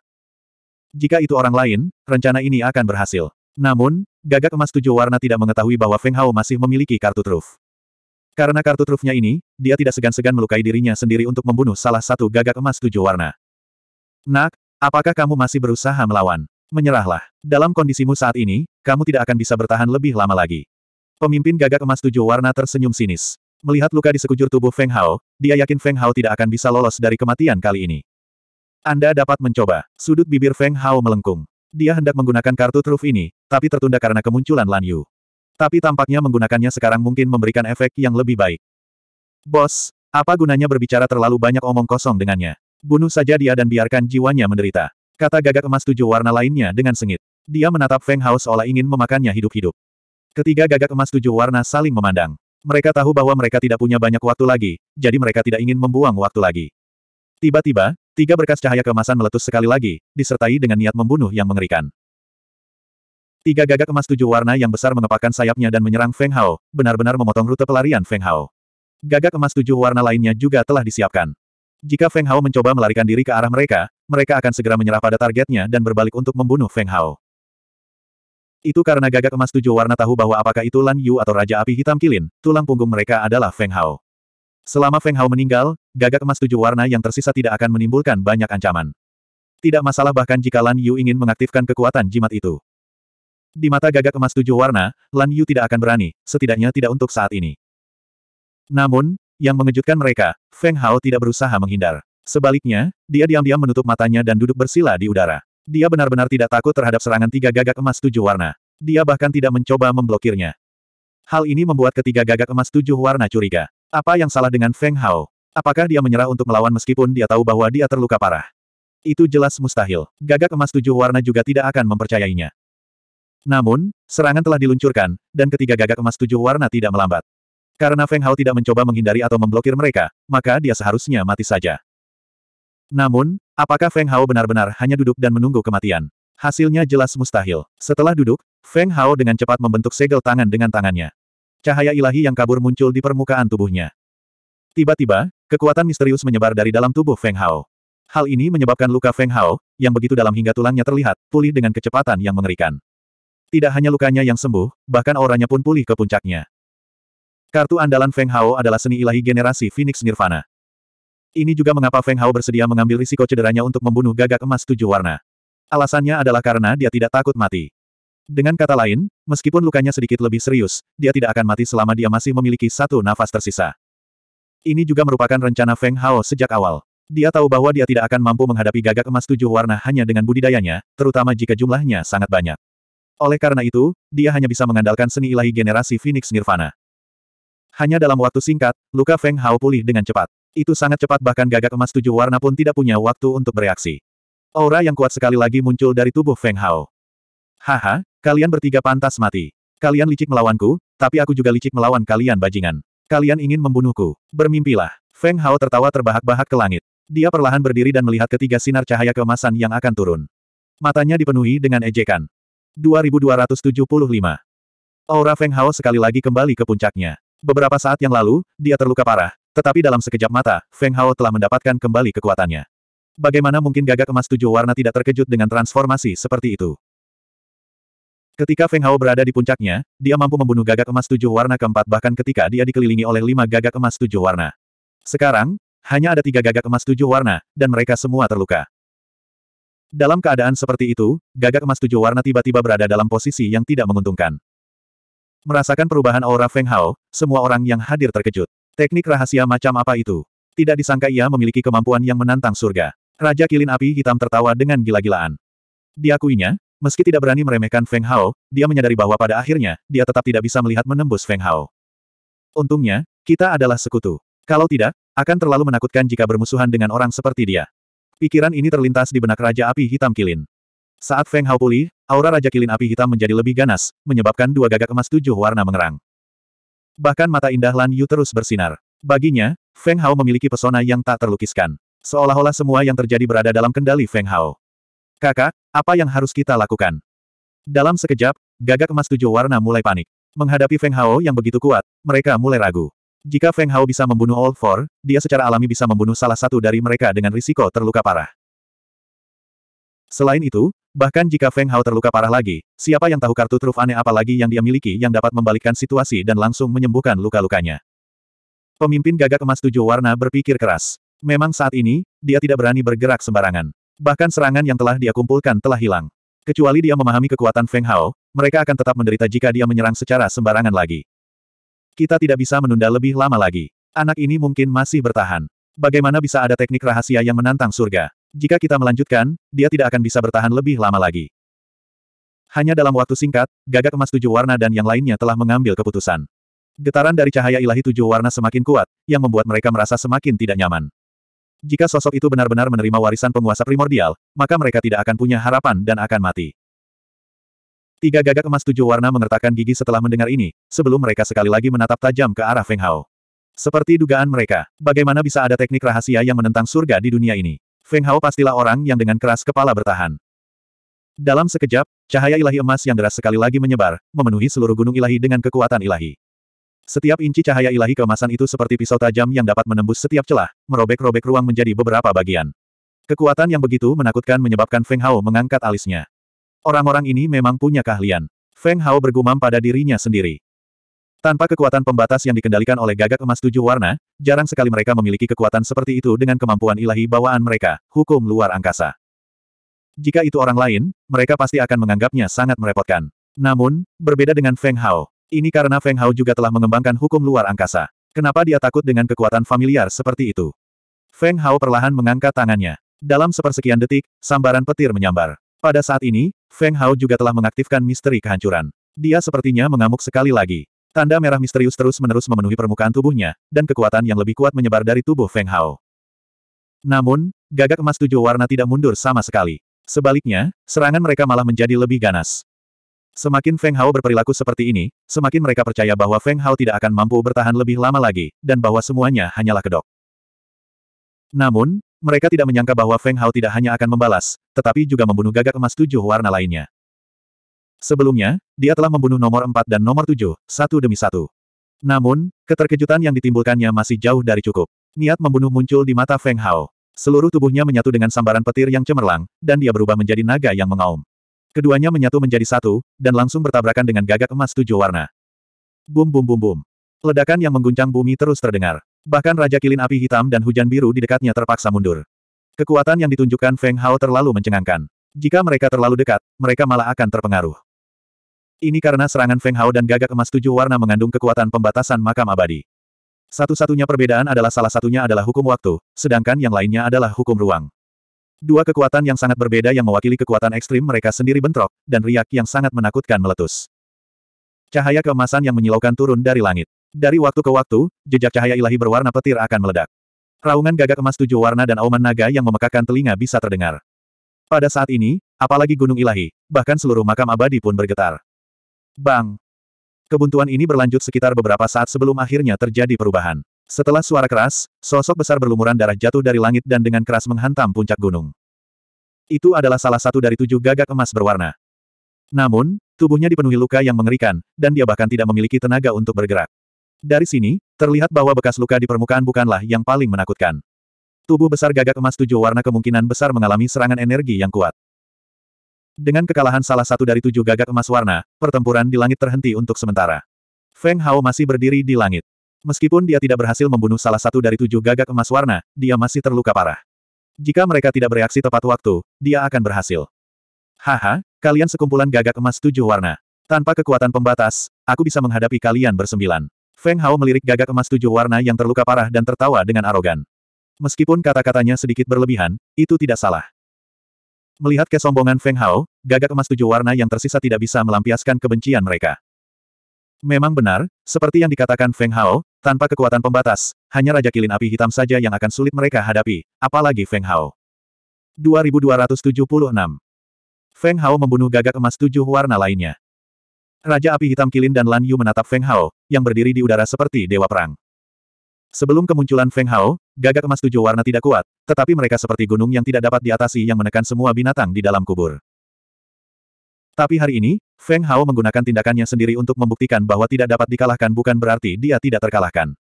Jika itu orang lain, rencana ini akan berhasil. Namun, gagak emas tujuh warna tidak mengetahui bahwa Feng Hao masih memiliki kartu truf. Karena kartu trufnya ini, dia tidak segan-segan melukai dirinya sendiri untuk membunuh salah satu gagak emas tujuh warna. Nak, apakah kamu masih berusaha melawan? Menyerahlah. Dalam kondisimu saat ini, kamu tidak akan bisa bertahan lebih lama lagi. Pemimpin gagak emas tujuh warna tersenyum sinis. Melihat luka di sekujur tubuh Feng Hao, dia yakin Feng Hao tidak akan bisa lolos dari kematian kali ini. Anda dapat mencoba. Sudut bibir Feng Hao melengkung. Dia hendak menggunakan kartu truf ini, tapi tertunda karena kemunculan Lan Yu. Tapi tampaknya menggunakannya sekarang mungkin memberikan efek yang lebih baik. Bos, apa gunanya berbicara terlalu banyak omong kosong dengannya? Bunuh saja dia dan biarkan jiwanya menderita. Kata gagak emas tujuh warna lainnya dengan sengit. Dia menatap Feng Hao seolah ingin memakannya hidup-hidup. Ketiga gagak emas tujuh warna saling memandang. Mereka tahu bahwa mereka tidak punya banyak waktu lagi, jadi mereka tidak ingin membuang waktu lagi. Tiba-tiba, tiga berkas cahaya kemasan meletus sekali lagi, disertai dengan niat membunuh yang mengerikan. Tiga gagak emas tujuh warna yang besar mengepakkan sayapnya dan menyerang Feng Hao, benar-benar memotong rute pelarian Feng Hao. Gagak emas tujuh warna lainnya juga telah disiapkan. Jika Feng Hao mencoba melarikan diri ke arah mereka, mereka akan segera menyerah pada targetnya dan berbalik untuk membunuh Feng Hao. Itu karena gagak emas tujuh warna tahu bahwa apakah itu Lan Yu atau Raja Api Hitam Kilin, tulang punggung mereka adalah Feng Hao. Selama Feng Hao meninggal, gagak emas tujuh warna yang tersisa tidak akan menimbulkan banyak ancaman. Tidak masalah bahkan jika Lan Yu ingin mengaktifkan kekuatan jimat itu. Di mata gagak emas tujuh warna, Lan Yu tidak akan berani, setidaknya tidak untuk saat ini. Namun, yang mengejutkan mereka, Feng Hao tidak berusaha menghindar. Sebaliknya, dia diam-diam menutup matanya dan duduk bersila di udara. Dia benar-benar tidak takut terhadap serangan tiga gagak emas tujuh warna. Dia bahkan tidak mencoba memblokirnya. Hal ini membuat ketiga gagak emas tujuh warna curiga. Apa yang salah dengan Feng Hao? Apakah dia menyerah untuk melawan meskipun dia tahu bahwa dia terluka parah? Itu jelas mustahil. Gagak emas tujuh warna juga tidak akan mempercayainya. Namun, serangan telah diluncurkan, dan ketiga gagak emas tujuh warna tidak melambat. Karena Feng Hao tidak mencoba menghindari atau memblokir mereka, maka dia seharusnya mati saja. Namun, Apakah Feng Hao benar-benar hanya duduk dan menunggu kematian? Hasilnya jelas mustahil. Setelah duduk, Feng Hao dengan cepat membentuk segel tangan dengan tangannya. Cahaya ilahi yang kabur muncul di permukaan tubuhnya. Tiba-tiba, kekuatan misterius menyebar dari dalam tubuh Feng Hao. Hal ini menyebabkan luka Feng Hao, yang begitu dalam hingga tulangnya terlihat, pulih dengan kecepatan yang mengerikan. Tidak hanya lukanya yang sembuh, bahkan auranya pun pulih ke puncaknya. Kartu andalan Feng Hao adalah seni ilahi generasi Phoenix Nirvana. Ini juga mengapa Feng Hao bersedia mengambil risiko cederanya untuk membunuh gagak emas tujuh warna. Alasannya adalah karena dia tidak takut mati. Dengan kata lain, meskipun lukanya sedikit lebih serius, dia tidak akan mati selama dia masih memiliki satu nafas tersisa. Ini juga merupakan rencana Feng Hao sejak awal. Dia tahu bahwa dia tidak akan mampu menghadapi gagak emas tujuh warna hanya dengan budidayanya, terutama jika jumlahnya sangat banyak. Oleh karena itu, dia hanya bisa mengandalkan seni ilahi generasi Phoenix Nirvana. Hanya dalam waktu singkat, luka Feng Hao pulih dengan cepat. Itu sangat cepat bahkan gagak emas tujuh warna pun tidak punya waktu untuk bereaksi. Aura yang kuat sekali lagi muncul dari tubuh Feng Hao. Haha, kalian bertiga pantas mati. Kalian licik melawanku, tapi aku juga licik melawan kalian bajingan. Kalian ingin membunuhku. Bermimpilah. Feng Hao tertawa terbahak-bahak ke langit. Dia perlahan berdiri dan melihat ketiga sinar cahaya kemasan yang akan turun. Matanya dipenuhi dengan ejekan. 2275. Aura Feng Hao sekali lagi kembali ke puncaknya. Beberapa saat yang lalu, dia terluka parah, tetapi dalam sekejap mata, Feng Hao telah mendapatkan kembali kekuatannya. Bagaimana mungkin gagak emas tujuh warna tidak terkejut dengan transformasi seperti itu? Ketika Feng Hao berada di puncaknya, dia mampu membunuh gagak emas tujuh warna keempat bahkan ketika dia dikelilingi oleh lima gagak emas tujuh warna. Sekarang, hanya ada tiga gagak emas tujuh warna, dan mereka semua terluka. Dalam keadaan seperti itu, gagak emas tujuh warna tiba-tiba berada dalam posisi yang tidak menguntungkan. Merasakan perubahan aura Feng Hao, semua orang yang hadir terkejut. Teknik rahasia macam apa itu? Tidak disangka ia memiliki kemampuan yang menantang surga. Raja Kilin Api Hitam tertawa dengan gila-gilaan. Diakuinya, meski tidak berani meremehkan Feng Hao, dia menyadari bahwa pada akhirnya, dia tetap tidak bisa melihat menembus Feng Hao. Untungnya, kita adalah sekutu. Kalau tidak, akan terlalu menakutkan jika bermusuhan dengan orang seperti dia. Pikiran ini terlintas di benak Raja Api Hitam Kilin. Saat Feng Hao pulih, aura Raja Kilin Api Hitam menjadi lebih ganas, menyebabkan dua gagak emas tujuh warna mengerang. Bahkan mata indah Lan Yu terus bersinar. Baginya, Feng Hao memiliki pesona yang tak terlukiskan. Seolah-olah semua yang terjadi berada dalam kendali Feng Hao. Kakak, apa yang harus kita lakukan? Dalam sekejap, gagak emas tujuh warna mulai panik. Menghadapi Feng Hao yang begitu kuat, mereka mulai ragu. Jika Feng Hao bisa membunuh Old Four, dia secara alami bisa membunuh salah satu dari mereka dengan risiko terluka parah. Selain itu, Bahkan jika Feng Hao terluka parah lagi, siapa yang tahu kartu truf aneh apa lagi yang dia miliki yang dapat membalikkan situasi dan langsung menyembuhkan luka-lukanya. Pemimpin gagak emas tujuh warna berpikir keras. Memang saat ini, dia tidak berani bergerak sembarangan. Bahkan serangan yang telah dia kumpulkan telah hilang. Kecuali dia memahami kekuatan Feng Hao, mereka akan tetap menderita jika dia menyerang secara sembarangan lagi. Kita tidak bisa menunda lebih lama lagi. Anak ini mungkin masih bertahan. Bagaimana bisa ada teknik rahasia yang menantang surga? Jika kita melanjutkan, dia tidak akan bisa bertahan lebih lama lagi. Hanya dalam waktu singkat, gagak emas tujuh warna dan yang lainnya telah mengambil keputusan. Getaran dari cahaya ilahi tujuh warna semakin kuat, yang membuat mereka merasa semakin tidak nyaman. Jika sosok itu benar-benar menerima warisan penguasa primordial, maka mereka tidak akan punya harapan dan akan mati. Tiga gagak emas tujuh warna mengertakkan gigi setelah mendengar ini, sebelum mereka sekali lagi menatap tajam ke arah Feng Hao. Seperti dugaan mereka, bagaimana bisa ada teknik rahasia yang menentang surga di dunia ini? Feng Hao pastilah orang yang dengan keras kepala bertahan. Dalam sekejap, cahaya ilahi emas yang deras sekali lagi menyebar, memenuhi seluruh gunung ilahi dengan kekuatan ilahi. Setiap inci cahaya ilahi keemasan itu seperti pisau tajam yang dapat menembus setiap celah, merobek-robek ruang menjadi beberapa bagian. Kekuatan yang begitu menakutkan menyebabkan Feng Hao mengangkat alisnya. Orang-orang ini memang punya keahlian. Feng Hao bergumam pada dirinya sendiri. Tanpa kekuatan pembatas yang dikendalikan oleh gagak emas tujuh warna, jarang sekali mereka memiliki kekuatan seperti itu dengan kemampuan ilahi bawaan mereka, hukum luar angkasa. Jika itu orang lain, mereka pasti akan menganggapnya sangat merepotkan. Namun, berbeda dengan Feng Hao. Ini karena Feng Hao juga telah mengembangkan hukum luar angkasa. Kenapa dia takut dengan kekuatan familiar seperti itu? Feng Hao perlahan mengangkat tangannya. Dalam sepersekian detik, sambaran petir menyambar. Pada saat ini, Feng Hao juga telah mengaktifkan misteri kehancuran. Dia sepertinya mengamuk sekali lagi. Tanda merah misterius terus-menerus memenuhi permukaan tubuhnya, dan kekuatan yang lebih kuat menyebar dari tubuh Feng Hao. Namun, gagak emas tujuh warna tidak mundur sama sekali. Sebaliknya, serangan mereka malah menjadi lebih ganas. Semakin Feng Hao berperilaku seperti ini, semakin mereka percaya bahwa Feng Hao tidak akan mampu bertahan lebih lama lagi, dan bahwa semuanya hanyalah kedok. Namun, mereka tidak menyangka bahwa Feng Hao tidak hanya akan membalas, tetapi juga membunuh gagak emas tujuh warna lainnya. Sebelumnya, dia telah membunuh nomor empat dan nomor tujuh, satu demi satu. Namun, keterkejutan yang ditimbulkannya masih jauh dari cukup. Niat membunuh muncul di mata Feng Hao. Seluruh tubuhnya menyatu dengan sambaran petir yang cemerlang, dan dia berubah menjadi naga yang mengaum. Keduanya menyatu menjadi satu, dan langsung bertabrakan dengan gagak emas tujuh warna. Bum bum bum bum. Ledakan yang mengguncang bumi terus terdengar. Bahkan Raja Kilin Api Hitam dan Hujan Biru di dekatnya terpaksa mundur. Kekuatan yang ditunjukkan Feng Hao terlalu mencengangkan. Jika mereka terlalu dekat, mereka malah akan terpengaruh. Ini karena serangan Feng Hao dan gagak emas tujuh warna mengandung kekuatan pembatasan makam abadi. Satu-satunya perbedaan adalah salah satunya adalah hukum waktu, sedangkan yang lainnya adalah hukum ruang. Dua kekuatan yang sangat berbeda yang mewakili kekuatan ekstrim mereka sendiri bentrok, dan riak yang sangat menakutkan meletus. Cahaya keemasan yang menyilaukan turun dari langit. Dari waktu ke waktu, jejak cahaya ilahi berwarna petir akan meledak. Raungan gagak emas tujuh warna dan auman naga yang memekakan telinga bisa terdengar. Pada saat ini, apalagi gunung ilahi, bahkan seluruh makam abadi pun bergetar. Bang! Kebuntuan ini berlanjut sekitar beberapa saat sebelum akhirnya terjadi perubahan. Setelah suara keras, sosok besar berlumuran darah jatuh dari langit dan dengan keras menghantam puncak gunung. Itu adalah salah satu dari tujuh gagak emas berwarna. Namun, tubuhnya dipenuhi luka yang mengerikan, dan dia bahkan tidak memiliki tenaga untuk bergerak. Dari sini, terlihat bahwa bekas luka di permukaan bukanlah yang paling menakutkan. Tubuh besar gagak emas tujuh warna kemungkinan besar mengalami serangan energi yang kuat. Dengan kekalahan salah satu dari tujuh gagak emas warna, pertempuran di langit terhenti untuk sementara. Feng Hao masih berdiri di langit. Meskipun dia tidak berhasil membunuh salah satu dari tujuh gagak emas warna, dia masih terluka parah. Jika mereka tidak bereaksi tepat waktu, dia akan berhasil. Haha, kalian sekumpulan gagak emas tujuh warna. Tanpa kekuatan pembatas, aku bisa menghadapi kalian bersembilan. Feng Hao melirik gagak emas tujuh warna yang terluka parah dan tertawa dengan arogan. Meskipun kata-katanya sedikit berlebihan, itu tidak salah. Melihat kesombongan Feng Hao, gagak emas tujuh warna yang tersisa tidak bisa melampiaskan kebencian mereka. Memang benar, seperti yang dikatakan Feng Hao, tanpa kekuatan pembatas, hanya Raja Kilin Api Hitam saja yang akan sulit mereka hadapi, apalagi Feng Hao. 2276 Feng Hao membunuh gagak emas tujuh warna lainnya. Raja Api Hitam Kilin dan Lan Yu menatap Feng Hao, yang berdiri di udara seperti dewa perang. Sebelum kemunculan Feng Hao, gagak emas tujuh warna tidak kuat, tetapi mereka seperti gunung yang tidak dapat diatasi yang menekan semua binatang di dalam kubur. Tapi hari ini, Feng Hao menggunakan tindakannya sendiri untuk membuktikan bahwa tidak dapat dikalahkan bukan berarti dia tidak terkalahkan.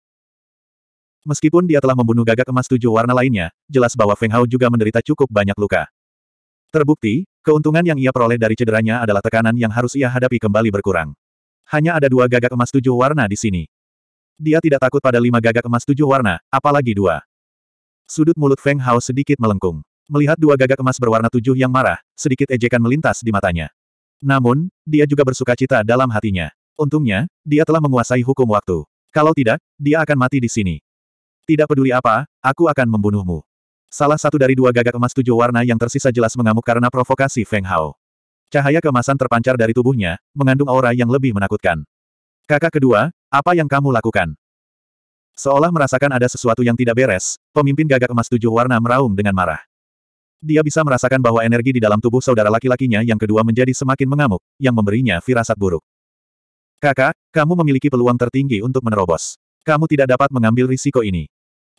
Meskipun dia telah membunuh gagak emas tujuh warna lainnya, jelas bahwa Feng Hao juga menderita cukup banyak luka. Terbukti, keuntungan yang ia peroleh dari cederanya adalah tekanan yang harus ia hadapi kembali berkurang. Hanya ada dua gagak emas tujuh warna di sini. Dia tidak takut pada lima gagak emas tujuh warna, apalagi dua. Sudut mulut Feng Hao sedikit melengkung. Melihat dua gagak emas berwarna tujuh yang marah, sedikit ejekan melintas di matanya. Namun, dia juga bersuka cita dalam hatinya. Untungnya, dia telah menguasai hukum waktu. Kalau tidak, dia akan mati di sini. Tidak peduli apa, aku akan membunuhmu. Salah satu dari dua gagak emas tujuh warna yang tersisa jelas mengamuk karena provokasi Feng Hao. Cahaya kemasan terpancar dari tubuhnya, mengandung aura yang lebih menakutkan. Kakak kedua, apa yang kamu lakukan? Seolah merasakan ada sesuatu yang tidak beres, pemimpin gagak emas tujuh warna meraung dengan marah. Dia bisa merasakan bahwa energi di dalam tubuh saudara laki-lakinya yang kedua menjadi semakin mengamuk, yang memberinya firasat buruk. Kakak, kamu memiliki peluang tertinggi untuk menerobos. Kamu tidak dapat mengambil risiko ini.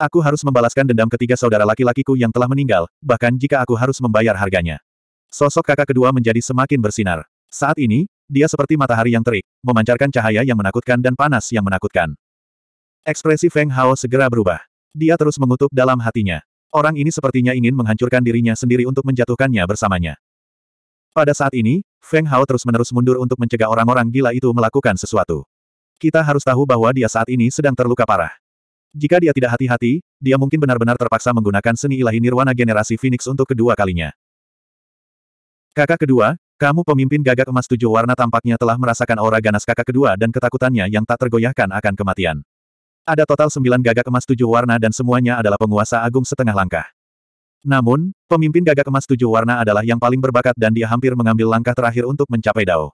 Aku harus membalaskan dendam ketiga saudara laki-lakiku yang telah meninggal, bahkan jika aku harus membayar harganya. Sosok kakak kedua menjadi semakin bersinar. Saat ini, dia seperti matahari yang terik, memancarkan cahaya yang menakutkan dan panas yang menakutkan. Ekspresi Feng Hao segera berubah. Dia terus mengutuk dalam hatinya. Orang ini sepertinya ingin menghancurkan dirinya sendiri untuk menjatuhkannya bersamanya. Pada saat ini, Feng Hao terus-menerus mundur untuk mencegah orang-orang gila itu melakukan sesuatu. Kita harus tahu bahwa dia saat ini sedang terluka parah. Jika dia tidak hati-hati, dia mungkin benar-benar terpaksa menggunakan seni ilahi nirwana generasi Phoenix untuk kedua kalinya. Kakak kedua, kamu pemimpin gagak emas tujuh warna tampaknya telah merasakan aura ganas kakak kedua dan ketakutannya yang tak tergoyahkan akan kematian. Ada total sembilan gagak emas tujuh warna dan semuanya adalah penguasa agung setengah langkah. Namun, pemimpin gagak emas tujuh warna adalah yang paling berbakat dan dia hampir mengambil langkah terakhir untuk mencapai Dao.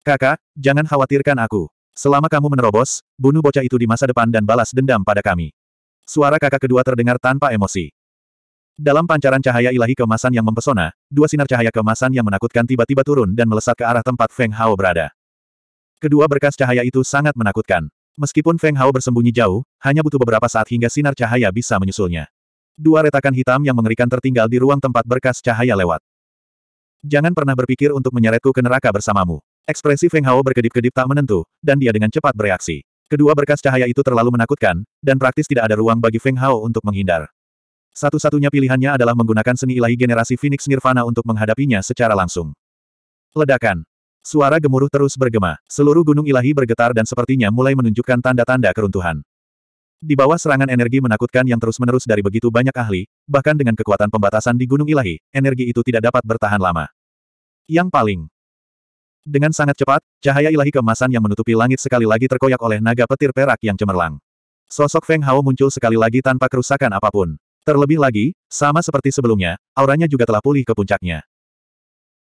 Kakak, jangan khawatirkan aku. Selama kamu menerobos, bunuh bocah itu di masa depan dan balas dendam pada kami. Suara kakak kedua terdengar tanpa emosi. Dalam pancaran cahaya ilahi kemasan yang mempesona, dua sinar cahaya kemasan yang menakutkan tiba-tiba turun dan melesat ke arah tempat Feng Hao berada. Kedua berkas cahaya itu sangat menakutkan. Meskipun Feng Hao bersembunyi jauh, hanya butuh beberapa saat hingga sinar cahaya bisa menyusulnya. Dua retakan hitam yang mengerikan tertinggal di ruang tempat berkas cahaya lewat. Jangan pernah berpikir untuk menyeretku ke neraka bersamamu. Ekspresi Feng Hao berkedip-kedip tak menentu, dan dia dengan cepat bereaksi. Kedua berkas cahaya itu terlalu menakutkan, dan praktis tidak ada ruang bagi Feng Hao untuk menghindar. Satu-satunya pilihannya adalah menggunakan seni ilahi generasi Phoenix Nirvana untuk menghadapinya secara langsung. Ledakan. Suara gemuruh terus bergema, seluruh gunung ilahi bergetar dan sepertinya mulai menunjukkan tanda-tanda keruntuhan. Di bawah serangan energi menakutkan yang terus-menerus dari begitu banyak ahli, bahkan dengan kekuatan pembatasan di gunung ilahi, energi itu tidak dapat bertahan lama. Yang paling dengan sangat cepat, cahaya ilahi kemasan yang menutupi langit sekali lagi terkoyak oleh naga petir perak yang cemerlang. Sosok Feng Hao muncul sekali lagi tanpa kerusakan apapun. Terlebih lagi, sama seperti sebelumnya, auranya juga telah pulih ke puncaknya.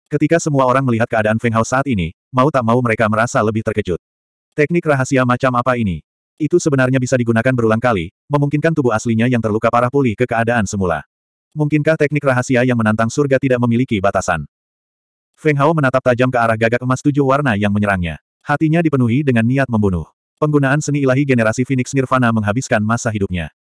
Ketika semua orang melihat keadaan Feng Hao saat ini, mau tak mau mereka merasa lebih terkejut. Teknik rahasia macam apa ini? Itu sebenarnya bisa digunakan berulang kali, memungkinkan tubuh aslinya yang terluka parah pulih ke keadaan semula. Mungkinkah teknik rahasia yang menantang surga tidak memiliki batasan? Feng Hao menatap tajam ke arah gagak emas tujuh warna yang menyerangnya. Hatinya dipenuhi dengan niat membunuh. Penggunaan seni ilahi generasi Phoenix Nirvana menghabiskan masa hidupnya.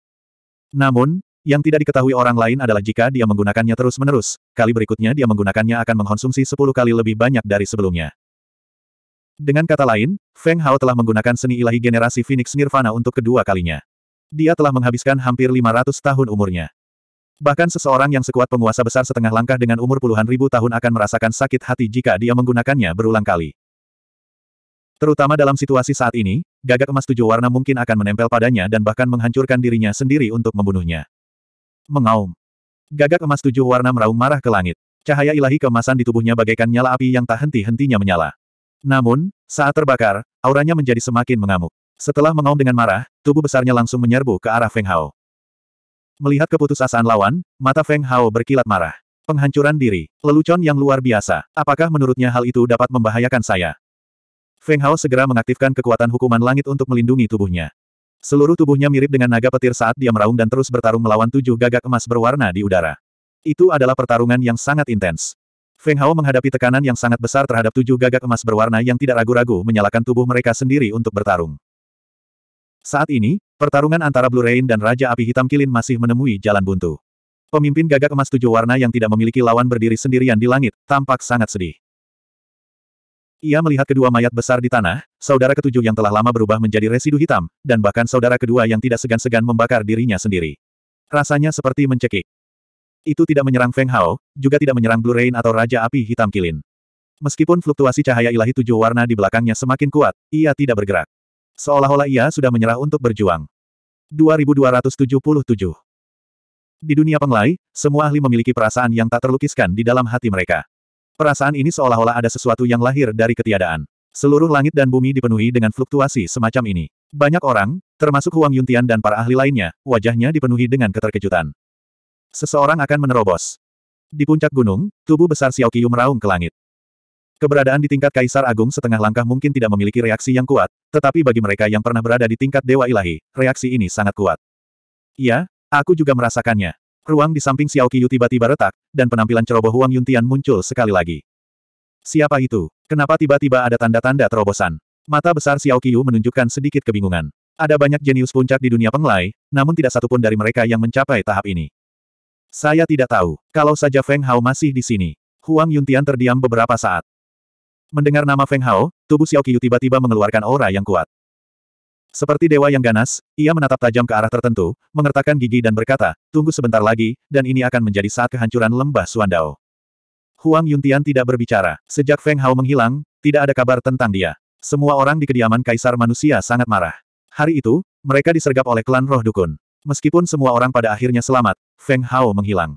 Namun, yang tidak diketahui orang lain adalah jika dia menggunakannya terus-menerus, kali berikutnya dia menggunakannya akan mengkonsumsi 10 kali lebih banyak dari sebelumnya. Dengan kata lain, Feng Hao telah menggunakan seni ilahi generasi Phoenix Nirvana untuk kedua kalinya. Dia telah menghabiskan hampir 500 tahun umurnya. Bahkan seseorang yang sekuat penguasa besar setengah langkah dengan umur puluhan ribu tahun akan merasakan sakit hati jika dia menggunakannya berulang kali. Terutama dalam situasi saat ini, gagak emas tujuh warna mungkin akan menempel padanya dan bahkan menghancurkan dirinya sendiri untuk membunuhnya mengaum. Gagak emas tujuh warna meraung marah ke langit. Cahaya ilahi kemasan di tubuhnya bagaikan nyala api yang tak henti-hentinya menyala. Namun, saat terbakar, auranya menjadi semakin mengamuk. Setelah mengaum dengan marah, tubuh besarnya langsung menyerbu ke arah Feng Hao. Melihat keputusasaan lawan, mata Feng Hao berkilat marah. Penghancuran diri, lelucon yang luar biasa. Apakah menurutnya hal itu dapat membahayakan saya? Feng Hao segera mengaktifkan kekuatan hukuman langit untuk melindungi tubuhnya. Seluruh tubuhnya mirip dengan naga petir saat dia meraung dan terus bertarung melawan tujuh gagak emas berwarna di udara. Itu adalah pertarungan yang sangat intens. Feng Hao menghadapi tekanan yang sangat besar terhadap tujuh gagak emas berwarna yang tidak ragu-ragu menyalakan tubuh mereka sendiri untuk bertarung. Saat ini, pertarungan antara Blue Rain dan Raja Api Hitam Kilin masih menemui jalan buntu. Pemimpin gagak emas tujuh warna yang tidak memiliki lawan berdiri sendirian di langit, tampak sangat sedih. Ia melihat kedua mayat besar di tanah, saudara ketujuh yang telah lama berubah menjadi residu hitam, dan bahkan saudara kedua yang tidak segan-segan membakar dirinya sendiri. Rasanya seperti mencekik. Itu tidak menyerang Feng Hao, juga tidak menyerang Blue Rain atau Raja Api Hitam Kilin. Meskipun fluktuasi cahaya ilahi tujuh warna di belakangnya semakin kuat, ia tidak bergerak. Seolah-olah ia sudah menyerah untuk berjuang. 2277 Di dunia penglai, semua ahli memiliki perasaan yang tak terlukiskan di dalam hati mereka. Perasaan ini seolah-olah ada sesuatu yang lahir dari ketiadaan. Seluruh langit dan bumi dipenuhi dengan fluktuasi semacam ini. Banyak orang, termasuk Huang Yuntian dan para ahli lainnya, wajahnya dipenuhi dengan keterkejutan. Seseorang akan menerobos. Di puncak gunung, tubuh besar Xiao Qiyu meraung ke langit. Keberadaan di tingkat Kaisar Agung setengah langkah mungkin tidak memiliki reaksi yang kuat, tetapi bagi mereka yang pernah berada di tingkat Dewa Ilahi, reaksi ini sangat kuat. Ya, aku juga merasakannya. Ruang di samping Xiao Qiyu tiba-tiba retak, dan penampilan ceroboh Huang Yuntian muncul sekali lagi. Siapa itu? Kenapa tiba-tiba ada tanda-tanda terobosan? Mata besar Xiao Qiyu menunjukkan sedikit kebingungan. Ada banyak jenius puncak di dunia penglai, namun tidak satupun dari mereka yang mencapai tahap ini. Saya tidak tahu, kalau saja Feng Hao masih di sini. Huang Yuntian terdiam beberapa saat. Mendengar nama Feng Hao, tubuh Xiao Qiyu tiba-tiba mengeluarkan aura yang kuat. Seperti dewa yang ganas, ia menatap tajam ke arah tertentu, mengertakkan gigi dan berkata, tunggu sebentar lagi, dan ini akan menjadi saat kehancuran lembah Suandao. Huang Yuntian tidak berbicara. Sejak Feng Hao menghilang, tidak ada kabar tentang dia. Semua orang di kediaman Kaisar Manusia sangat marah. Hari itu, mereka disergap oleh klan roh dukun. Meskipun semua orang pada akhirnya selamat, Feng Hao menghilang.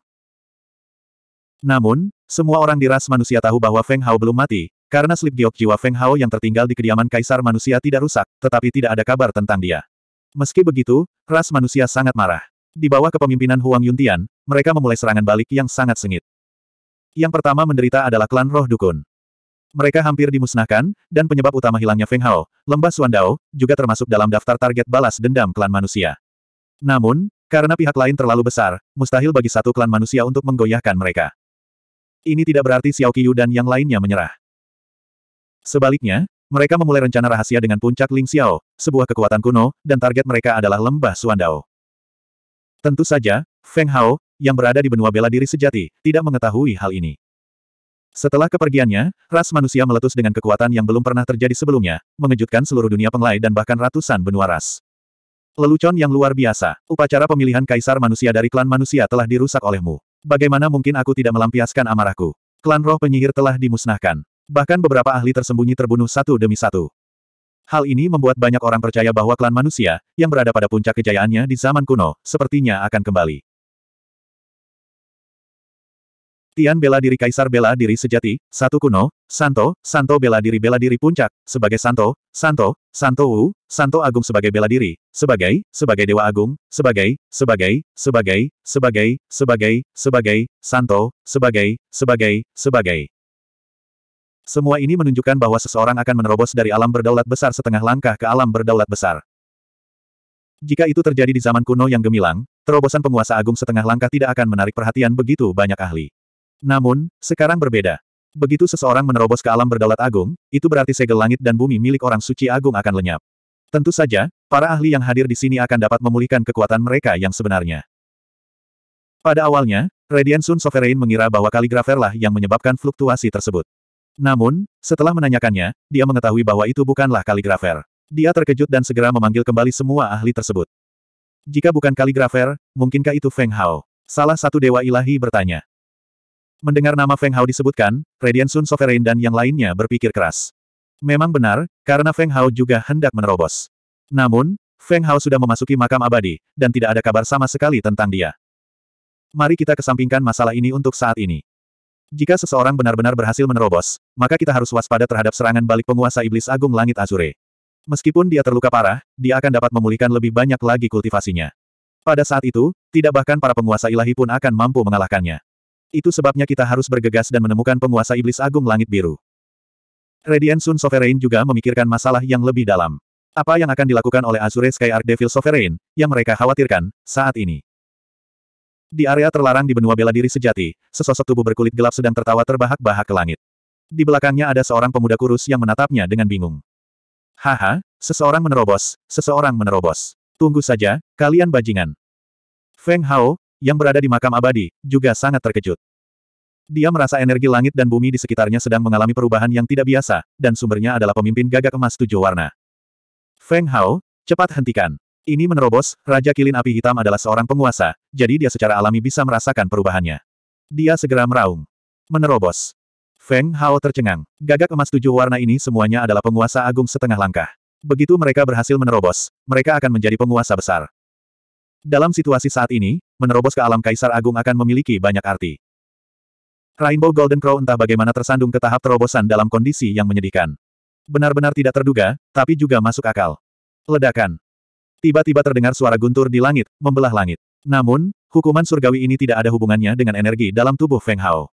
Namun, semua orang di ras manusia tahu bahwa Feng Hao belum mati, karena slip giok jiwa Feng Hao yang tertinggal di kediaman kaisar manusia tidak rusak, tetapi tidak ada kabar tentang dia. Meski begitu, ras manusia sangat marah. Di bawah kepemimpinan Huang Yuntian, mereka memulai serangan balik yang sangat sengit. Yang pertama menderita adalah klan roh dukun. Mereka hampir dimusnahkan, dan penyebab utama hilangnya Feng Hao, lembah Suandao, juga termasuk dalam daftar target balas dendam klan manusia. Namun, karena pihak lain terlalu besar, mustahil bagi satu klan manusia untuk menggoyahkan mereka. Ini tidak berarti Xiao Qiyu dan yang lainnya menyerah. Sebaliknya, mereka memulai rencana rahasia dengan puncak Ling Xiao, sebuah kekuatan kuno, dan target mereka adalah lembah Suandao. Tentu saja, Feng Hao, yang berada di benua bela diri sejati, tidak mengetahui hal ini. Setelah kepergiannya, ras manusia meletus dengan kekuatan yang belum pernah terjadi sebelumnya, mengejutkan seluruh dunia penglai dan bahkan ratusan benua ras. Lelucon yang luar biasa, upacara pemilihan kaisar manusia dari klan manusia telah dirusak olehmu. Bagaimana mungkin aku tidak melampiaskan amarahku? Klan roh penyihir telah dimusnahkan. Bahkan beberapa ahli tersembunyi terbunuh satu demi satu. Hal ini membuat banyak orang percaya bahwa klan manusia, yang berada pada puncak kejayaannya di zaman kuno, sepertinya akan kembali. Tian bela diri Kaisar bela diri sejati, satu kuno, Santo, Santo bela diri bela diri puncak, sebagai Santo, Santo, Santo Wu, Santo Agung sebagai bela diri, sebagai, sebagai Dewa Agung, sebagai, sebagai, sebagai, sebagai, sebagai, sebagai, Santo, sebagai, sebagai, sebagai. Semua ini menunjukkan bahwa seseorang akan menerobos dari alam berdaulat besar setengah langkah ke alam berdaulat besar. Jika itu terjadi di zaman kuno yang gemilang, terobosan penguasa agung setengah langkah tidak akan menarik perhatian begitu banyak ahli. Namun, sekarang berbeda. Begitu seseorang menerobos ke alam berdaulat agung, itu berarti segel langit dan bumi milik orang suci agung akan lenyap. Tentu saja, para ahli yang hadir di sini akan dapat memulihkan kekuatan mereka yang sebenarnya. Pada awalnya, Radiant Sun Sovereign mengira bahwa kaligraferlah yang menyebabkan fluktuasi tersebut. Namun, setelah menanyakannya, dia mengetahui bahwa itu bukanlah kaligrafer. Dia terkejut dan segera memanggil kembali semua ahli tersebut. Jika bukan kaligrafer, mungkinkah itu Feng Hao? Salah satu dewa ilahi bertanya. Mendengar nama Feng Hao disebutkan, Radiant Sun Sovereign dan yang lainnya berpikir keras. Memang benar, karena Feng Hao juga hendak menerobos. Namun, Feng Hao sudah memasuki makam abadi, dan tidak ada kabar sama sekali tentang dia. Mari kita kesampingkan masalah ini untuk saat ini. Jika seseorang benar-benar berhasil menerobos, maka kita harus waspada terhadap serangan balik penguasa iblis agung langit Azure. Meskipun dia terluka parah, dia akan dapat memulihkan lebih banyak lagi kultivasinya. Pada saat itu, tidak bahkan para penguasa ilahi pun akan mampu mengalahkannya. Itu sebabnya kita harus bergegas dan menemukan penguasa iblis agung langit biru. Radiant Sun Sovereign juga memikirkan masalah yang lebih dalam. Apa yang akan dilakukan oleh Azure Sky Art Devil Sovereign, yang mereka khawatirkan, saat ini. Di area terlarang di benua bela diri sejati, sesosok tubuh berkulit gelap sedang tertawa terbahak-bahak ke langit. Di belakangnya ada seorang pemuda kurus yang menatapnya dengan bingung. Haha, seseorang menerobos, seseorang menerobos. Tunggu saja, kalian bajingan. Feng Hao, yang berada di makam abadi, juga sangat terkejut. Dia merasa energi langit dan bumi di sekitarnya sedang mengalami perubahan yang tidak biasa, dan sumbernya adalah pemimpin gagak emas tujuh warna. Feng Hao, cepat hentikan. Ini menerobos, Raja Kilin Api Hitam adalah seorang penguasa, jadi dia secara alami bisa merasakan perubahannya. Dia segera meraung. Menerobos. Feng Hao tercengang. Gagak emas tujuh warna ini semuanya adalah penguasa agung setengah langkah. Begitu mereka berhasil menerobos, mereka akan menjadi penguasa besar. Dalam situasi saat ini, menerobos ke alam Kaisar Agung akan memiliki banyak arti. Rainbow Golden Crow entah bagaimana tersandung ke tahap terobosan dalam kondisi yang menyedihkan. Benar-benar tidak terduga, tapi juga masuk akal. Ledakan. Tiba-tiba terdengar suara guntur di langit, membelah langit. Namun, hukuman surgawi ini tidak ada hubungannya dengan energi dalam tubuh Feng Hao.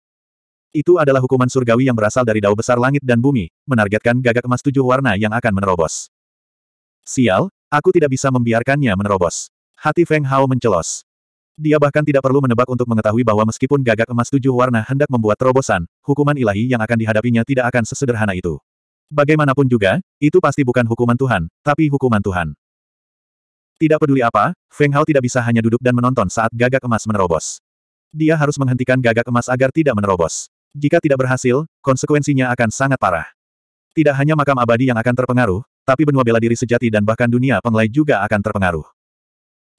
Itu adalah hukuman surgawi yang berasal dari dao besar langit dan bumi, menargetkan gagak emas tujuh warna yang akan menerobos. Sial, aku tidak bisa membiarkannya menerobos. Hati Feng Hao mencelos. Dia bahkan tidak perlu menebak untuk mengetahui bahwa meskipun gagak emas tujuh warna hendak membuat terobosan, hukuman ilahi yang akan dihadapinya tidak akan sesederhana itu. Bagaimanapun juga, itu pasti bukan hukuman Tuhan, tapi hukuman Tuhan. Tidak peduli apa, Feng Hao tidak bisa hanya duduk dan menonton saat gagak emas menerobos. Dia harus menghentikan gagak emas agar tidak menerobos. Jika tidak berhasil, konsekuensinya akan sangat parah. Tidak hanya makam abadi yang akan terpengaruh, tapi benua bela diri sejati dan bahkan dunia penglai juga akan terpengaruh.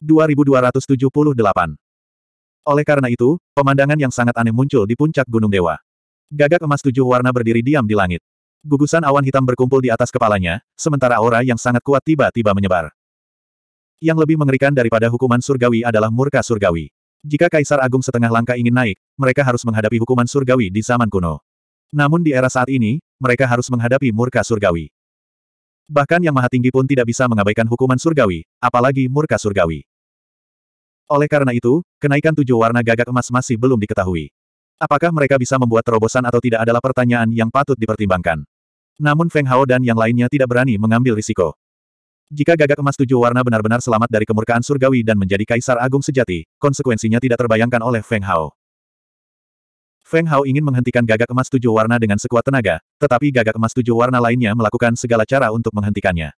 2278 Oleh karena itu, pemandangan yang sangat aneh muncul di puncak Gunung Dewa. Gagak emas tujuh warna berdiri diam di langit. Gugusan awan hitam berkumpul di atas kepalanya, sementara aura yang sangat kuat tiba-tiba menyebar. Yang lebih mengerikan daripada hukuman surgawi adalah murka surgawi. Jika Kaisar Agung setengah langkah ingin naik, mereka harus menghadapi hukuman surgawi di zaman kuno. Namun di era saat ini, mereka harus menghadapi murka surgawi. Bahkan yang maha tinggi pun tidak bisa mengabaikan hukuman surgawi, apalagi murka surgawi. Oleh karena itu, kenaikan tujuh warna gagak emas masih belum diketahui. Apakah mereka bisa membuat terobosan atau tidak adalah pertanyaan yang patut dipertimbangkan. Namun Feng Hao dan yang lainnya tidak berani mengambil risiko. Jika gagak emas tujuh warna benar-benar selamat dari kemurkaan surgawi dan menjadi kaisar agung sejati, konsekuensinya tidak terbayangkan oleh Feng Hao. Feng Hao ingin menghentikan gagak emas tujuh warna dengan sekuat tenaga, tetapi gagak emas tujuh warna lainnya melakukan segala cara untuk menghentikannya.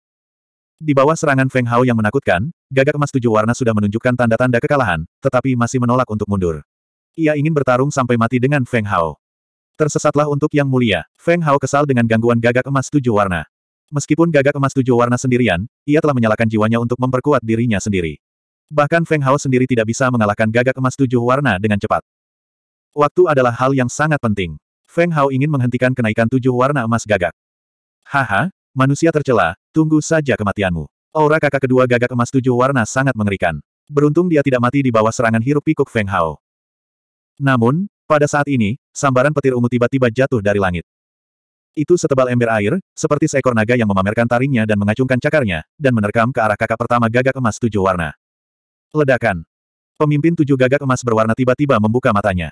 Di bawah serangan Feng Hao yang menakutkan, gagak emas tujuh warna sudah menunjukkan tanda-tanda kekalahan, tetapi masih menolak untuk mundur. Ia ingin bertarung sampai mati dengan Feng Hao. Tersesatlah untuk yang mulia, Feng Hao kesal dengan gangguan gagak emas tujuh warna. Meskipun gagak emas tujuh warna sendirian, ia telah menyalakan jiwanya untuk memperkuat dirinya sendiri. Bahkan Feng Hao sendiri tidak bisa mengalahkan gagak emas tujuh warna dengan cepat. Waktu adalah hal yang sangat penting. Feng Hao ingin menghentikan kenaikan tujuh warna emas gagak. Haha, manusia tercela, tunggu saja kematianmu. Aura kakak kedua gagak emas tujuh warna sangat mengerikan. Beruntung dia tidak mati di bawah serangan hirup pikuk Feng Hao. Namun, pada saat ini, sambaran petir ungu tiba-tiba jatuh dari langit. Itu setebal ember air, seperti seekor naga yang memamerkan taringnya dan mengacungkan cakarnya, dan menerkam ke arah kakak pertama gagak emas tujuh warna. Ledakan. Pemimpin tujuh gagak emas berwarna tiba-tiba membuka matanya.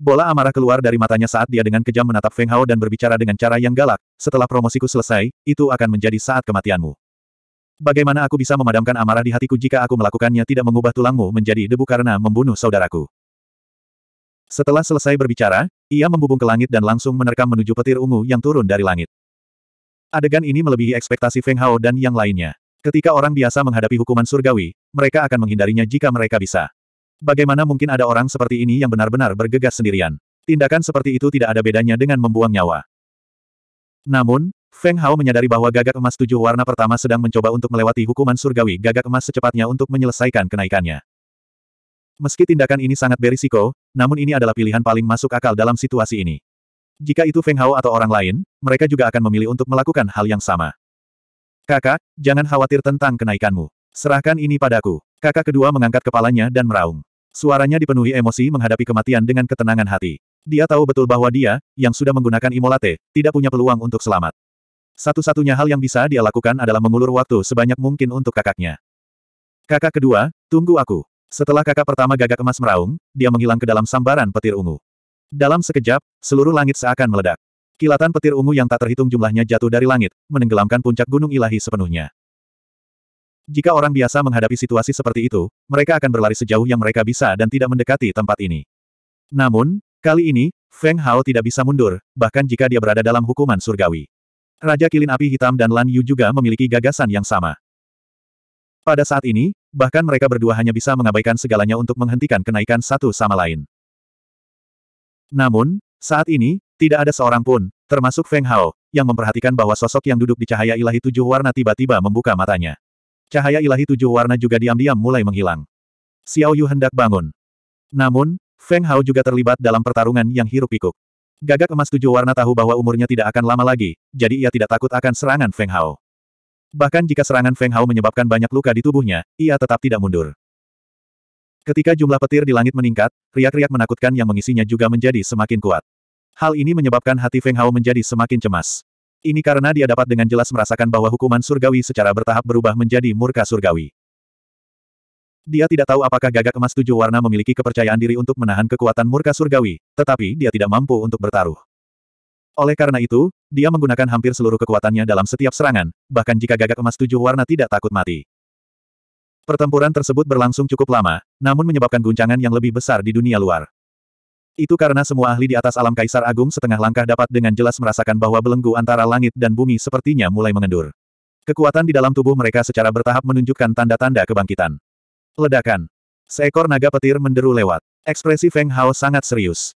Bola amarah keluar dari matanya saat dia dengan kejam menatap Feng Hao dan berbicara dengan cara yang galak, setelah promosiku selesai, itu akan menjadi saat kematianmu. Bagaimana aku bisa memadamkan amarah di hatiku jika aku melakukannya tidak mengubah tulangmu menjadi debu karena membunuh saudaraku? Setelah selesai berbicara, ia membubung ke langit dan langsung menerkam menuju petir ungu yang turun dari langit. Adegan ini melebihi ekspektasi Feng Hao dan yang lainnya. Ketika orang biasa menghadapi hukuman surgawi, mereka akan menghindarinya jika mereka bisa. Bagaimana mungkin ada orang seperti ini yang benar-benar bergegas sendirian? Tindakan seperti itu tidak ada bedanya dengan membuang nyawa. Namun, Feng Hao menyadari bahwa gagak emas tujuh warna pertama sedang mencoba untuk melewati hukuman surgawi gagak emas secepatnya untuk menyelesaikan kenaikannya. Meski tindakan ini sangat berisiko, namun ini adalah pilihan paling masuk akal dalam situasi ini. Jika itu Feng Hao atau orang lain, mereka juga akan memilih untuk melakukan hal yang sama. Kakak, jangan khawatir tentang kenaikanmu. Serahkan ini padaku. Kakak kedua mengangkat kepalanya dan meraung. Suaranya dipenuhi emosi menghadapi kematian dengan ketenangan hati. Dia tahu betul bahwa dia, yang sudah menggunakan imolate, tidak punya peluang untuk selamat. Satu-satunya hal yang bisa dia lakukan adalah mengulur waktu sebanyak mungkin untuk kakaknya. Kakak kedua, tunggu aku. Setelah kakak pertama gagak emas meraung, dia menghilang ke dalam sambaran petir ungu. Dalam sekejap, seluruh langit seakan meledak. Kilatan petir ungu yang tak terhitung jumlahnya jatuh dari langit, menenggelamkan puncak gunung ilahi sepenuhnya. Jika orang biasa menghadapi situasi seperti itu, mereka akan berlari sejauh yang mereka bisa dan tidak mendekati tempat ini. Namun, kali ini, Feng Hao tidak bisa mundur, bahkan jika dia berada dalam hukuman surgawi. Raja Kilin Api Hitam dan Lan Yu juga memiliki gagasan yang sama. Pada saat ini, bahkan mereka berdua hanya bisa mengabaikan segalanya untuk menghentikan kenaikan satu sama lain. Namun, saat ini, tidak ada seorang pun, termasuk Feng Hao, yang memperhatikan bahwa sosok yang duduk di cahaya ilahi tujuh warna tiba-tiba membuka matanya. Cahaya ilahi tujuh warna juga diam-diam mulai menghilang. Xiao Yu hendak bangun. Namun, Feng Hao juga terlibat dalam pertarungan yang hirup pikuk. Gagak emas tujuh warna tahu bahwa umurnya tidak akan lama lagi, jadi ia tidak takut akan serangan Feng Hao. Bahkan jika serangan Feng Hao menyebabkan banyak luka di tubuhnya, ia tetap tidak mundur. Ketika jumlah petir di langit meningkat, riak-riak menakutkan yang mengisinya juga menjadi semakin kuat. Hal ini menyebabkan hati Feng Hao menjadi semakin cemas. Ini karena dia dapat dengan jelas merasakan bahwa hukuman surgawi secara bertahap berubah menjadi murka surgawi. Dia tidak tahu apakah gagak emas tujuh warna memiliki kepercayaan diri untuk menahan kekuatan murka surgawi, tetapi dia tidak mampu untuk bertaruh. Oleh karena itu, dia menggunakan hampir seluruh kekuatannya dalam setiap serangan, bahkan jika gagak emas tujuh warna tidak takut mati. Pertempuran tersebut berlangsung cukup lama, namun menyebabkan guncangan yang lebih besar di dunia luar. Itu karena semua ahli di atas alam Kaisar Agung setengah langkah dapat dengan jelas merasakan bahwa belenggu antara langit dan bumi sepertinya mulai mengendur. Kekuatan di dalam tubuh mereka secara bertahap menunjukkan tanda-tanda kebangkitan. Ledakan. Seekor naga petir menderu lewat. Ekspresi Feng Hao sangat serius.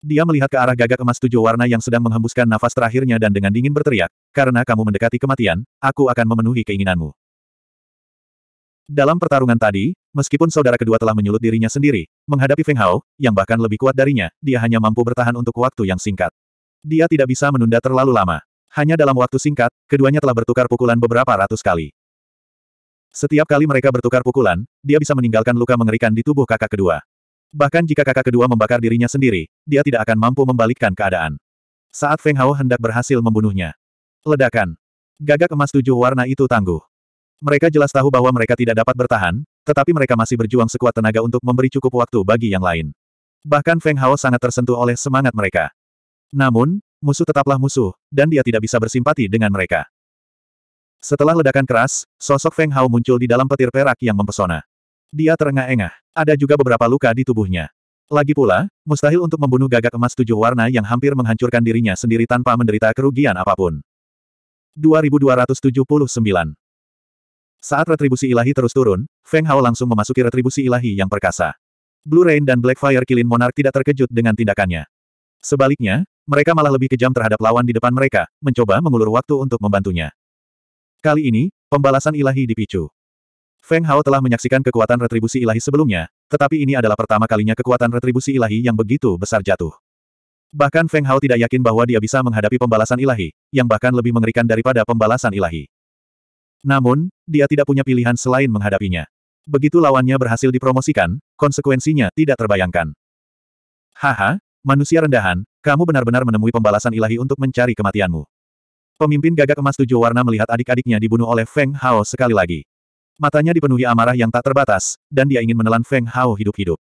Dia melihat ke arah gagak emas tujuh warna yang sedang menghembuskan nafas terakhirnya dan dengan dingin berteriak, karena kamu mendekati kematian, aku akan memenuhi keinginanmu. Dalam pertarungan tadi, meskipun saudara kedua telah menyulut dirinya sendiri, menghadapi Feng Hao, yang bahkan lebih kuat darinya, dia hanya mampu bertahan untuk waktu yang singkat. Dia tidak bisa menunda terlalu lama. Hanya dalam waktu singkat, keduanya telah bertukar pukulan beberapa ratus kali. Setiap kali mereka bertukar pukulan, dia bisa meninggalkan luka mengerikan di tubuh kakak kedua. Bahkan jika kakak kedua membakar dirinya sendiri, dia tidak akan mampu membalikkan keadaan. Saat Feng Hao hendak berhasil membunuhnya. Ledakan. Gagak emas tujuh warna itu tangguh. Mereka jelas tahu bahwa mereka tidak dapat bertahan, tetapi mereka masih berjuang sekuat tenaga untuk memberi cukup waktu bagi yang lain. Bahkan Feng Hao sangat tersentuh oleh semangat mereka. Namun, musuh tetaplah musuh, dan dia tidak bisa bersimpati dengan mereka. Setelah ledakan keras, sosok Feng Hao muncul di dalam petir perak yang mempesona. Dia terengah-engah. Ada juga beberapa luka di tubuhnya. Lagi pula, mustahil untuk membunuh gagak emas tujuh warna yang hampir menghancurkan dirinya sendiri tanpa menderita kerugian apapun. 2279 Saat retribusi ilahi terus turun, Feng Hao langsung memasuki retribusi ilahi yang perkasa. Blue Rain dan Blackfire Kilin Monarch tidak terkejut dengan tindakannya. Sebaliknya, mereka malah lebih kejam terhadap lawan di depan mereka, mencoba mengulur waktu untuk membantunya. Kali ini, pembalasan ilahi dipicu. Feng Hao telah menyaksikan kekuatan retribusi ilahi sebelumnya, tetapi ini adalah pertama kalinya kekuatan retribusi ilahi yang begitu besar jatuh. Bahkan Feng Hao tidak yakin bahwa dia bisa menghadapi pembalasan ilahi, yang bahkan lebih mengerikan daripada pembalasan ilahi. Namun, dia tidak punya pilihan selain menghadapinya. Begitu lawannya berhasil dipromosikan, konsekuensinya tidak terbayangkan. Haha, manusia rendahan, kamu benar-benar menemui pembalasan ilahi untuk mencari kematianmu. Pemimpin gagak emas tujuh warna melihat adik-adiknya dibunuh oleh Feng Hao sekali lagi. Matanya dipenuhi amarah yang tak terbatas, dan dia ingin menelan Feng Hao hidup-hidup.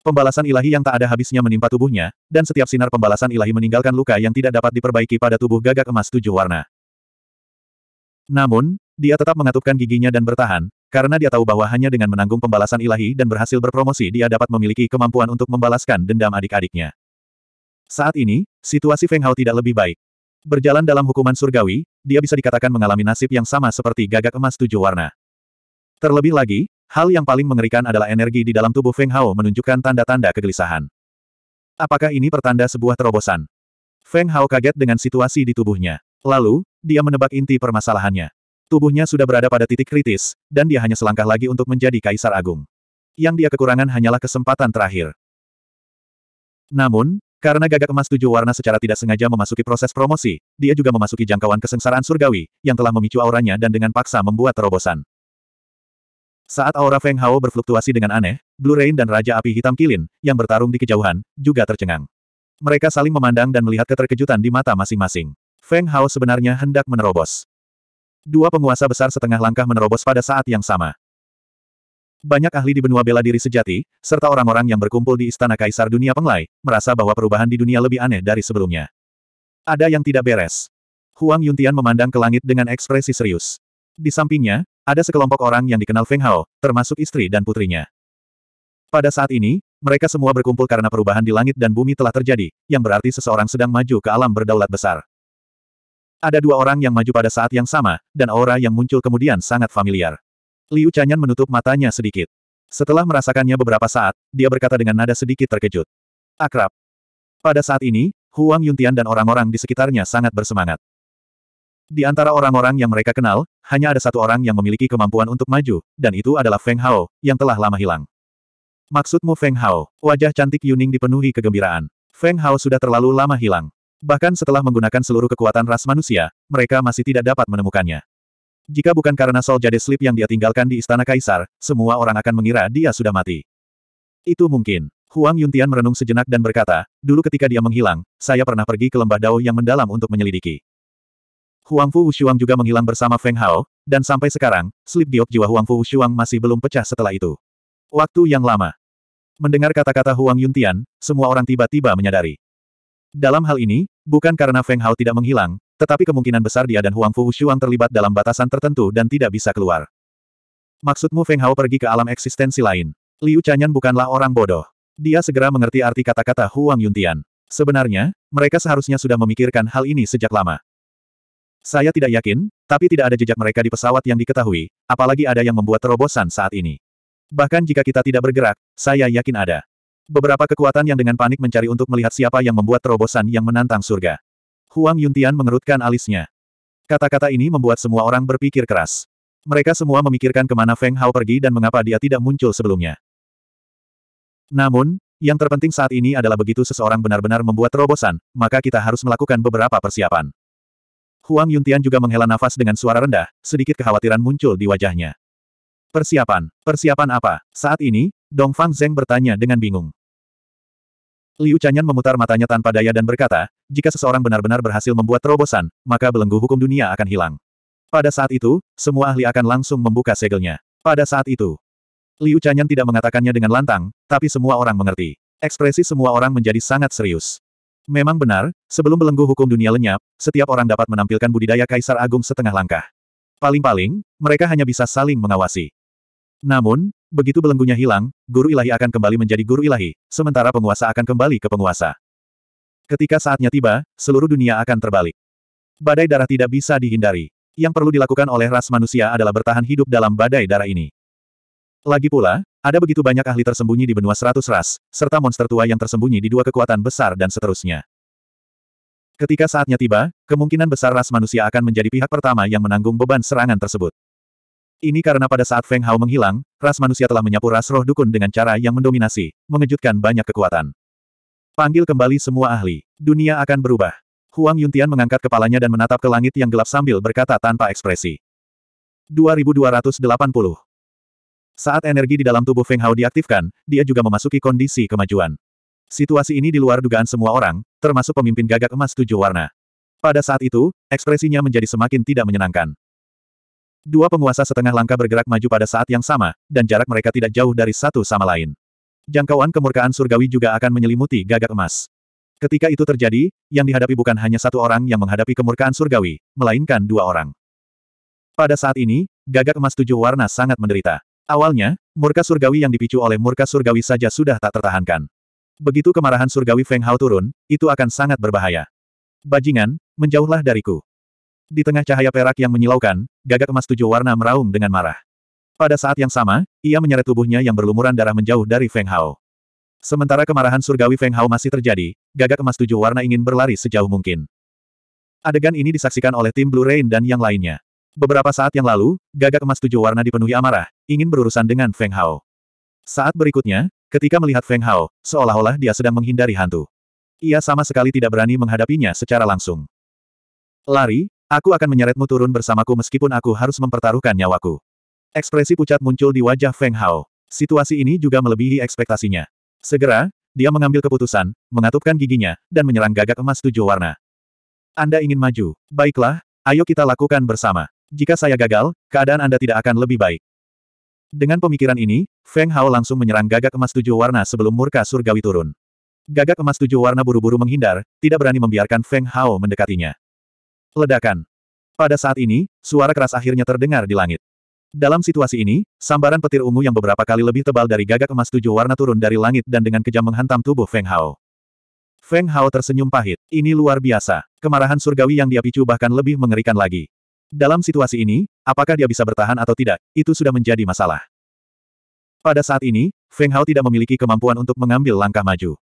Pembalasan ilahi yang tak ada habisnya menimpa tubuhnya, dan setiap sinar pembalasan ilahi meninggalkan luka yang tidak dapat diperbaiki pada tubuh gagak emas tujuh warna. Namun, dia tetap mengatupkan giginya dan bertahan, karena dia tahu bahwa hanya dengan menanggung pembalasan ilahi dan berhasil berpromosi dia dapat memiliki kemampuan untuk membalaskan dendam adik-adiknya. Saat ini, situasi Feng Hao tidak lebih baik. Berjalan dalam hukuman surgawi, dia bisa dikatakan mengalami nasib yang sama seperti gagak emas tujuh warna. Terlebih lagi, hal yang paling mengerikan adalah energi di dalam tubuh Feng Hao menunjukkan tanda-tanda kegelisahan. Apakah ini pertanda sebuah terobosan? Feng Hao kaget dengan situasi di tubuhnya. Lalu, dia menebak inti permasalahannya. Tubuhnya sudah berada pada titik kritis, dan dia hanya selangkah lagi untuk menjadi Kaisar Agung. Yang dia kekurangan hanyalah kesempatan terakhir. Namun, karena gagak emas tujuh warna secara tidak sengaja memasuki proses promosi, dia juga memasuki jangkauan kesengsaraan surgawi, yang telah memicu auranya dan dengan paksa membuat terobosan. Saat aura Feng Hao berfluktuasi dengan aneh, Blue Rain dan Raja Api Hitam Kilin, yang bertarung di kejauhan, juga tercengang. Mereka saling memandang dan melihat keterkejutan di mata masing-masing. Feng Hao sebenarnya hendak menerobos. Dua penguasa besar setengah langkah menerobos pada saat yang sama. Banyak ahli di benua bela diri sejati, serta orang-orang yang berkumpul di istana kaisar dunia penglai, merasa bahwa perubahan di dunia lebih aneh dari sebelumnya. Ada yang tidak beres. Huang Yuntian memandang ke langit dengan ekspresi serius. Di sampingnya, ada sekelompok orang yang dikenal Feng Hao, termasuk istri dan putrinya. Pada saat ini, mereka semua berkumpul karena perubahan di langit dan bumi telah terjadi, yang berarti seseorang sedang maju ke alam berdaulat besar. Ada dua orang yang maju pada saat yang sama, dan aura yang muncul kemudian sangat familiar. Liu Chanyan menutup matanya sedikit. Setelah merasakannya beberapa saat, dia berkata dengan nada sedikit terkejut. Akrab. Pada saat ini, Huang Yuntian dan orang-orang di sekitarnya sangat bersemangat. Di antara orang-orang yang mereka kenal, hanya ada satu orang yang memiliki kemampuan untuk maju, dan itu adalah Feng Hao, yang telah lama hilang. Maksudmu Feng Hao, wajah cantik Yuning dipenuhi kegembiraan. Feng Hao sudah terlalu lama hilang. Bahkan setelah menggunakan seluruh kekuatan ras manusia, mereka masih tidak dapat menemukannya. Jika bukan karena Sol Jade Sleep yang dia tinggalkan di Istana Kaisar, semua orang akan mengira dia sudah mati. Itu mungkin. Huang Yuntian merenung sejenak dan berkata, dulu ketika dia menghilang, saya pernah pergi ke lembah Dao yang mendalam untuk menyelidiki. Huang Fu Wushuang juga menghilang bersama Feng Hao, dan sampai sekarang, slip giok jiwa Huang Fu Wushuang masih belum pecah setelah itu. Waktu yang lama. Mendengar kata-kata Huang Yuntian, semua orang tiba-tiba menyadari. Dalam hal ini, bukan karena Feng Hao tidak menghilang, tetapi kemungkinan besar dia dan Huang Fu Shuang terlibat dalam batasan tertentu dan tidak bisa keluar. Maksudmu Feng Hao pergi ke alam eksistensi lain? Liu Chanyan bukanlah orang bodoh. Dia segera mengerti arti kata-kata Huang Yuntian. Sebenarnya, mereka seharusnya sudah memikirkan hal ini sejak lama. Saya tidak yakin, tapi tidak ada jejak mereka di pesawat yang diketahui, apalagi ada yang membuat terobosan saat ini. Bahkan jika kita tidak bergerak, saya yakin ada. Beberapa kekuatan yang dengan panik mencari untuk melihat siapa yang membuat terobosan yang menantang surga. Huang Yuntian mengerutkan alisnya. Kata-kata ini membuat semua orang berpikir keras. Mereka semua memikirkan kemana Feng Hao pergi dan mengapa dia tidak muncul sebelumnya. Namun, yang terpenting saat ini adalah begitu seseorang benar-benar membuat terobosan, maka kita harus melakukan beberapa persiapan. Huang Yuntian juga menghela nafas dengan suara rendah, sedikit kekhawatiran muncul di wajahnya. Persiapan, persiapan apa? Saat ini, Dong Fang Zeng bertanya dengan bingung. Liu Chanyan memutar matanya tanpa daya dan berkata, jika seseorang benar-benar berhasil membuat terobosan, maka belenggu hukum dunia akan hilang. Pada saat itu, semua ahli akan langsung membuka segelnya. Pada saat itu, Liu Chanyan tidak mengatakannya dengan lantang, tapi semua orang mengerti. Ekspresi semua orang menjadi sangat serius. Memang benar, sebelum belenggu hukum dunia lenyap, setiap orang dapat menampilkan budidaya Kaisar Agung setengah langkah. Paling-paling, mereka hanya bisa saling mengawasi. Namun, Begitu belenggunya hilang, guru ilahi akan kembali menjadi guru ilahi, sementara penguasa akan kembali ke penguasa. Ketika saatnya tiba, seluruh dunia akan terbalik. Badai darah tidak bisa dihindari. Yang perlu dilakukan oleh ras manusia adalah bertahan hidup dalam badai darah ini. Lagi pula, ada begitu banyak ahli tersembunyi di benua seratus ras, serta monster tua yang tersembunyi di dua kekuatan besar dan seterusnya. Ketika saatnya tiba, kemungkinan besar ras manusia akan menjadi pihak pertama yang menanggung beban serangan tersebut. Ini karena pada saat Feng Hao menghilang, ras manusia telah menyapu ras roh dukun dengan cara yang mendominasi, mengejutkan banyak kekuatan. Panggil kembali semua ahli. Dunia akan berubah. Huang Yuntian mengangkat kepalanya dan menatap ke langit yang gelap sambil berkata tanpa ekspresi. 2280. Saat energi di dalam tubuh Feng Hao diaktifkan, dia juga memasuki kondisi kemajuan. Situasi ini di luar dugaan semua orang, termasuk pemimpin gagak emas tujuh warna. Pada saat itu, ekspresinya menjadi semakin tidak menyenangkan. Dua penguasa setengah langkah bergerak maju pada saat yang sama, dan jarak mereka tidak jauh dari satu sama lain. Jangkauan kemurkaan surgawi juga akan menyelimuti gagak emas. Ketika itu terjadi, yang dihadapi bukan hanya satu orang yang menghadapi kemurkaan surgawi, melainkan dua orang. Pada saat ini, gagak emas tujuh warna sangat menderita. Awalnya, murka surgawi yang dipicu oleh murka surgawi saja sudah tak tertahankan. Begitu kemarahan surgawi Feng Hao turun, itu akan sangat berbahaya. Bajingan, menjauhlah dariku. Di tengah cahaya perak yang menyilaukan, gagak emas tujuh warna meraung dengan marah. Pada saat yang sama, ia menyeret tubuhnya yang berlumuran darah menjauh dari Feng Hao. Sementara kemarahan surgawi Feng Hao masih terjadi, gagak emas tujuh warna ingin berlari sejauh mungkin. Adegan ini disaksikan oleh tim Blue Rain dan yang lainnya. Beberapa saat yang lalu, gagak emas tujuh warna dipenuhi amarah, ingin berurusan dengan Feng Hao. Saat berikutnya, ketika melihat Feng Hao, seolah-olah dia sedang menghindari hantu. Ia sama sekali tidak berani menghadapinya secara langsung. Lari, Aku akan menyeretmu turun bersamaku meskipun aku harus mempertaruhkan nyawaku. Ekspresi pucat muncul di wajah Feng Hao. Situasi ini juga melebihi ekspektasinya. Segera, dia mengambil keputusan, mengatupkan giginya, dan menyerang gagak emas tujuh warna. Anda ingin maju? Baiklah, ayo kita lakukan bersama. Jika saya gagal, keadaan Anda tidak akan lebih baik. Dengan pemikiran ini, Feng Hao langsung menyerang gagak emas tujuh warna sebelum murka surgawi turun. Gagak emas tujuh warna buru-buru menghindar, tidak berani membiarkan Feng Hao mendekatinya. Ledakan. Pada saat ini, suara keras akhirnya terdengar di langit. Dalam situasi ini, sambaran petir ungu yang beberapa kali lebih tebal dari gagak emas tujuh warna turun dari langit dan dengan kejam menghantam tubuh Feng Hao. Feng Hao tersenyum pahit. Ini luar biasa. Kemarahan surgawi yang dia picu bahkan lebih mengerikan lagi. Dalam situasi ini, apakah dia bisa bertahan atau tidak, itu sudah menjadi masalah. Pada saat ini, Feng Hao tidak memiliki kemampuan untuk mengambil langkah maju.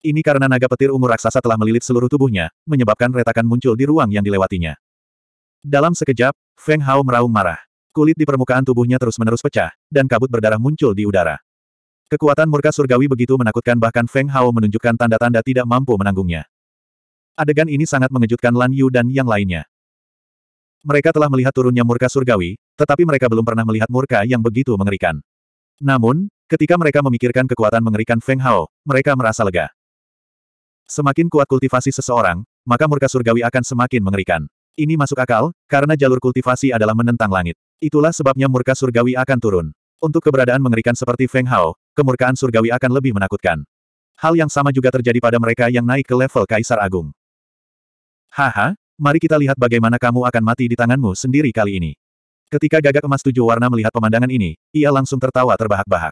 Ini karena naga petir ungu raksasa telah melilit seluruh tubuhnya, menyebabkan retakan muncul di ruang yang dilewatinya. Dalam sekejap, Feng Hao meraung marah. Kulit di permukaan tubuhnya terus-menerus pecah, dan kabut berdarah muncul di udara. Kekuatan murka surgawi begitu menakutkan bahkan Feng Hao menunjukkan tanda-tanda tidak mampu menanggungnya. Adegan ini sangat mengejutkan Lan Yu dan yang lainnya. Mereka telah melihat turunnya murka surgawi, tetapi mereka belum pernah melihat murka yang begitu mengerikan. Namun, ketika mereka memikirkan kekuatan mengerikan Feng Hao, mereka merasa lega. Semakin kuat kultivasi seseorang, maka murka surgawi akan semakin mengerikan. Ini masuk akal, karena jalur kultivasi adalah menentang langit. Itulah sebabnya murka surgawi akan turun. Untuk keberadaan mengerikan seperti Feng Hao, kemurkaan surgawi akan lebih menakutkan. Hal yang sama juga terjadi pada mereka yang naik ke level Kaisar Agung. Haha, mari kita lihat bagaimana kamu akan mati di tanganmu sendiri kali ini. Ketika gagak emas tujuh warna melihat pemandangan ini, ia langsung tertawa terbahak-bahak.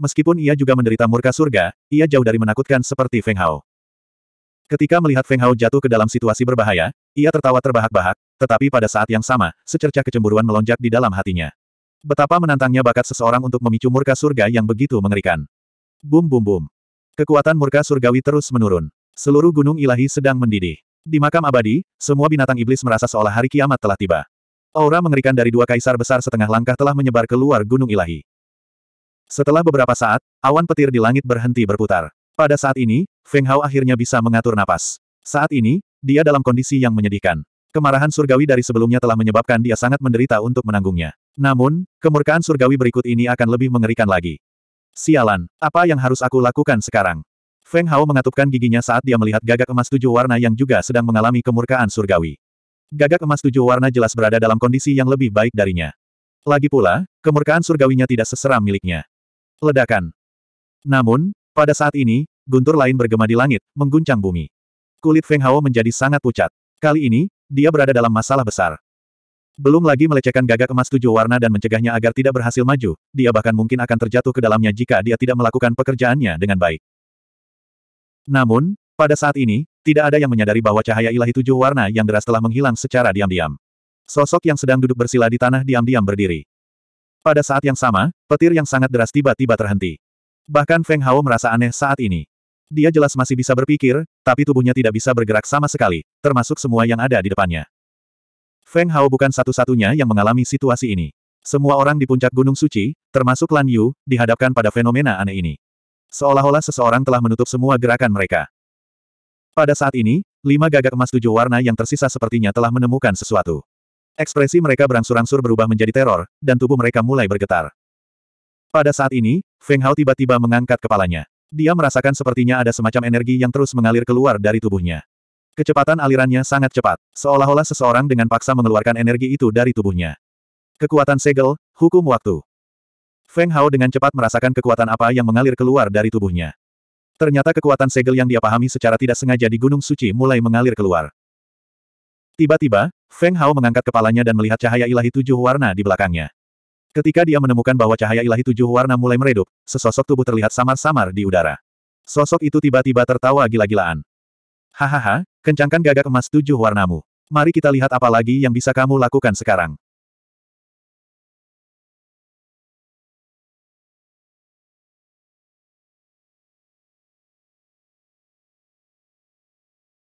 Meskipun ia juga menderita murka surga, ia jauh dari menakutkan seperti Feng Hao. Ketika melihat Feng Hao jatuh ke dalam situasi berbahaya, ia tertawa terbahak-bahak, tetapi pada saat yang sama, secercah kecemburuan melonjak di dalam hatinya. Betapa menantangnya bakat seseorang untuk memicu murka surga yang begitu mengerikan. Bum bum bum. Kekuatan murka surgawi terus menurun. Seluruh gunung ilahi sedang mendidih. Di makam abadi, semua binatang iblis merasa seolah hari kiamat telah tiba. Aura mengerikan dari dua kaisar besar setengah langkah telah menyebar keluar gunung ilahi. Setelah beberapa saat, awan petir di langit berhenti berputar. Pada saat ini, Feng Hao akhirnya bisa mengatur napas. Saat ini, dia dalam kondisi yang menyedihkan. Kemarahan surgawi dari sebelumnya telah menyebabkan dia sangat menderita untuk menanggungnya. Namun, kemurkaan surgawi berikut ini akan lebih mengerikan lagi. Sialan, apa yang harus aku lakukan sekarang? Feng Hao mengatupkan giginya saat dia melihat gagak emas tujuh warna yang juga sedang mengalami kemurkaan surgawi. Gagak emas tujuh warna jelas berada dalam kondisi yang lebih baik darinya. Lagi pula, kemurkaan surgawinya tidak seseram miliknya. Ledakan. Namun, pada saat ini, guntur lain bergema di langit, mengguncang bumi. Kulit Feng Hao menjadi sangat pucat. Kali ini, dia berada dalam masalah besar. Belum lagi melecehkan gagak emas tujuh warna dan mencegahnya agar tidak berhasil maju, dia bahkan mungkin akan terjatuh ke dalamnya jika dia tidak melakukan pekerjaannya dengan baik. Namun, pada saat ini, tidak ada yang menyadari bahwa cahaya ilahi tujuh warna yang deras telah menghilang secara diam-diam. Sosok yang sedang duduk bersila di tanah diam-diam berdiri. Pada saat yang sama, petir yang sangat deras tiba-tiba terhenti. Bahkan Feng Hao merasa aneh saat ini. Dia jelas masih bisa berpikir, tapi tubuhnya tidak bisa bergerak sama sekali, termasuk semua yang ada di depannya. Feng Hao bukan satu-satunya yang mengalami situasi ini. Semua orang di puncak Gunung Suci, termasuk Lan Yu, dihadapkan pada fenomena aneh ini. Seolah-olah seseorang telah menutup semua gerakan mereka. Pada saat ini, lima gagak emas tujuh warna yang tersisa sepertinya telah menemukan sesuatu. Ekspresi mereka berangsur-angsur berubah menjadi teror, dan tubuh mereka mulai bergetar. Pada saat ini, Feng Hao tiba-tiba mengangkat kepalanya. Dia merasakan sepertinya ada semacam energi yang terus mengalir keluar dari tubuhnya. Kecepatan alirannya sangat cepat, seolah-olah seseorang dengan paksa mengeluarkan energi itu dari tubuhnya. Kekuatan segel, hukum waktu. Feng Hao dengan cepat merasakan kekuatan apa yang mengalir keluar dari tubuhnya. Ternyata kekuatan segel yang dia pahami secara tidak sengaja di Gunung Suci mulai mengalir keluar. Tiba-tiba, Feng Hao mengangkat kepalanya dan melihat cahaya ilahi tujuh warna di belakangnya. Ketika dia menemukan bahwa cahaya ilahi tujuh warna mulai meredup, sesosok tubuh terlihat samar-samar di udara. Sosok itu tiba-tiba tertawa gila-gilaan. Hahaha, kencangkan gagak emas tujuh warnamu. Mari kita lihat apa lagi yang bisa kamu lakukan sekarang.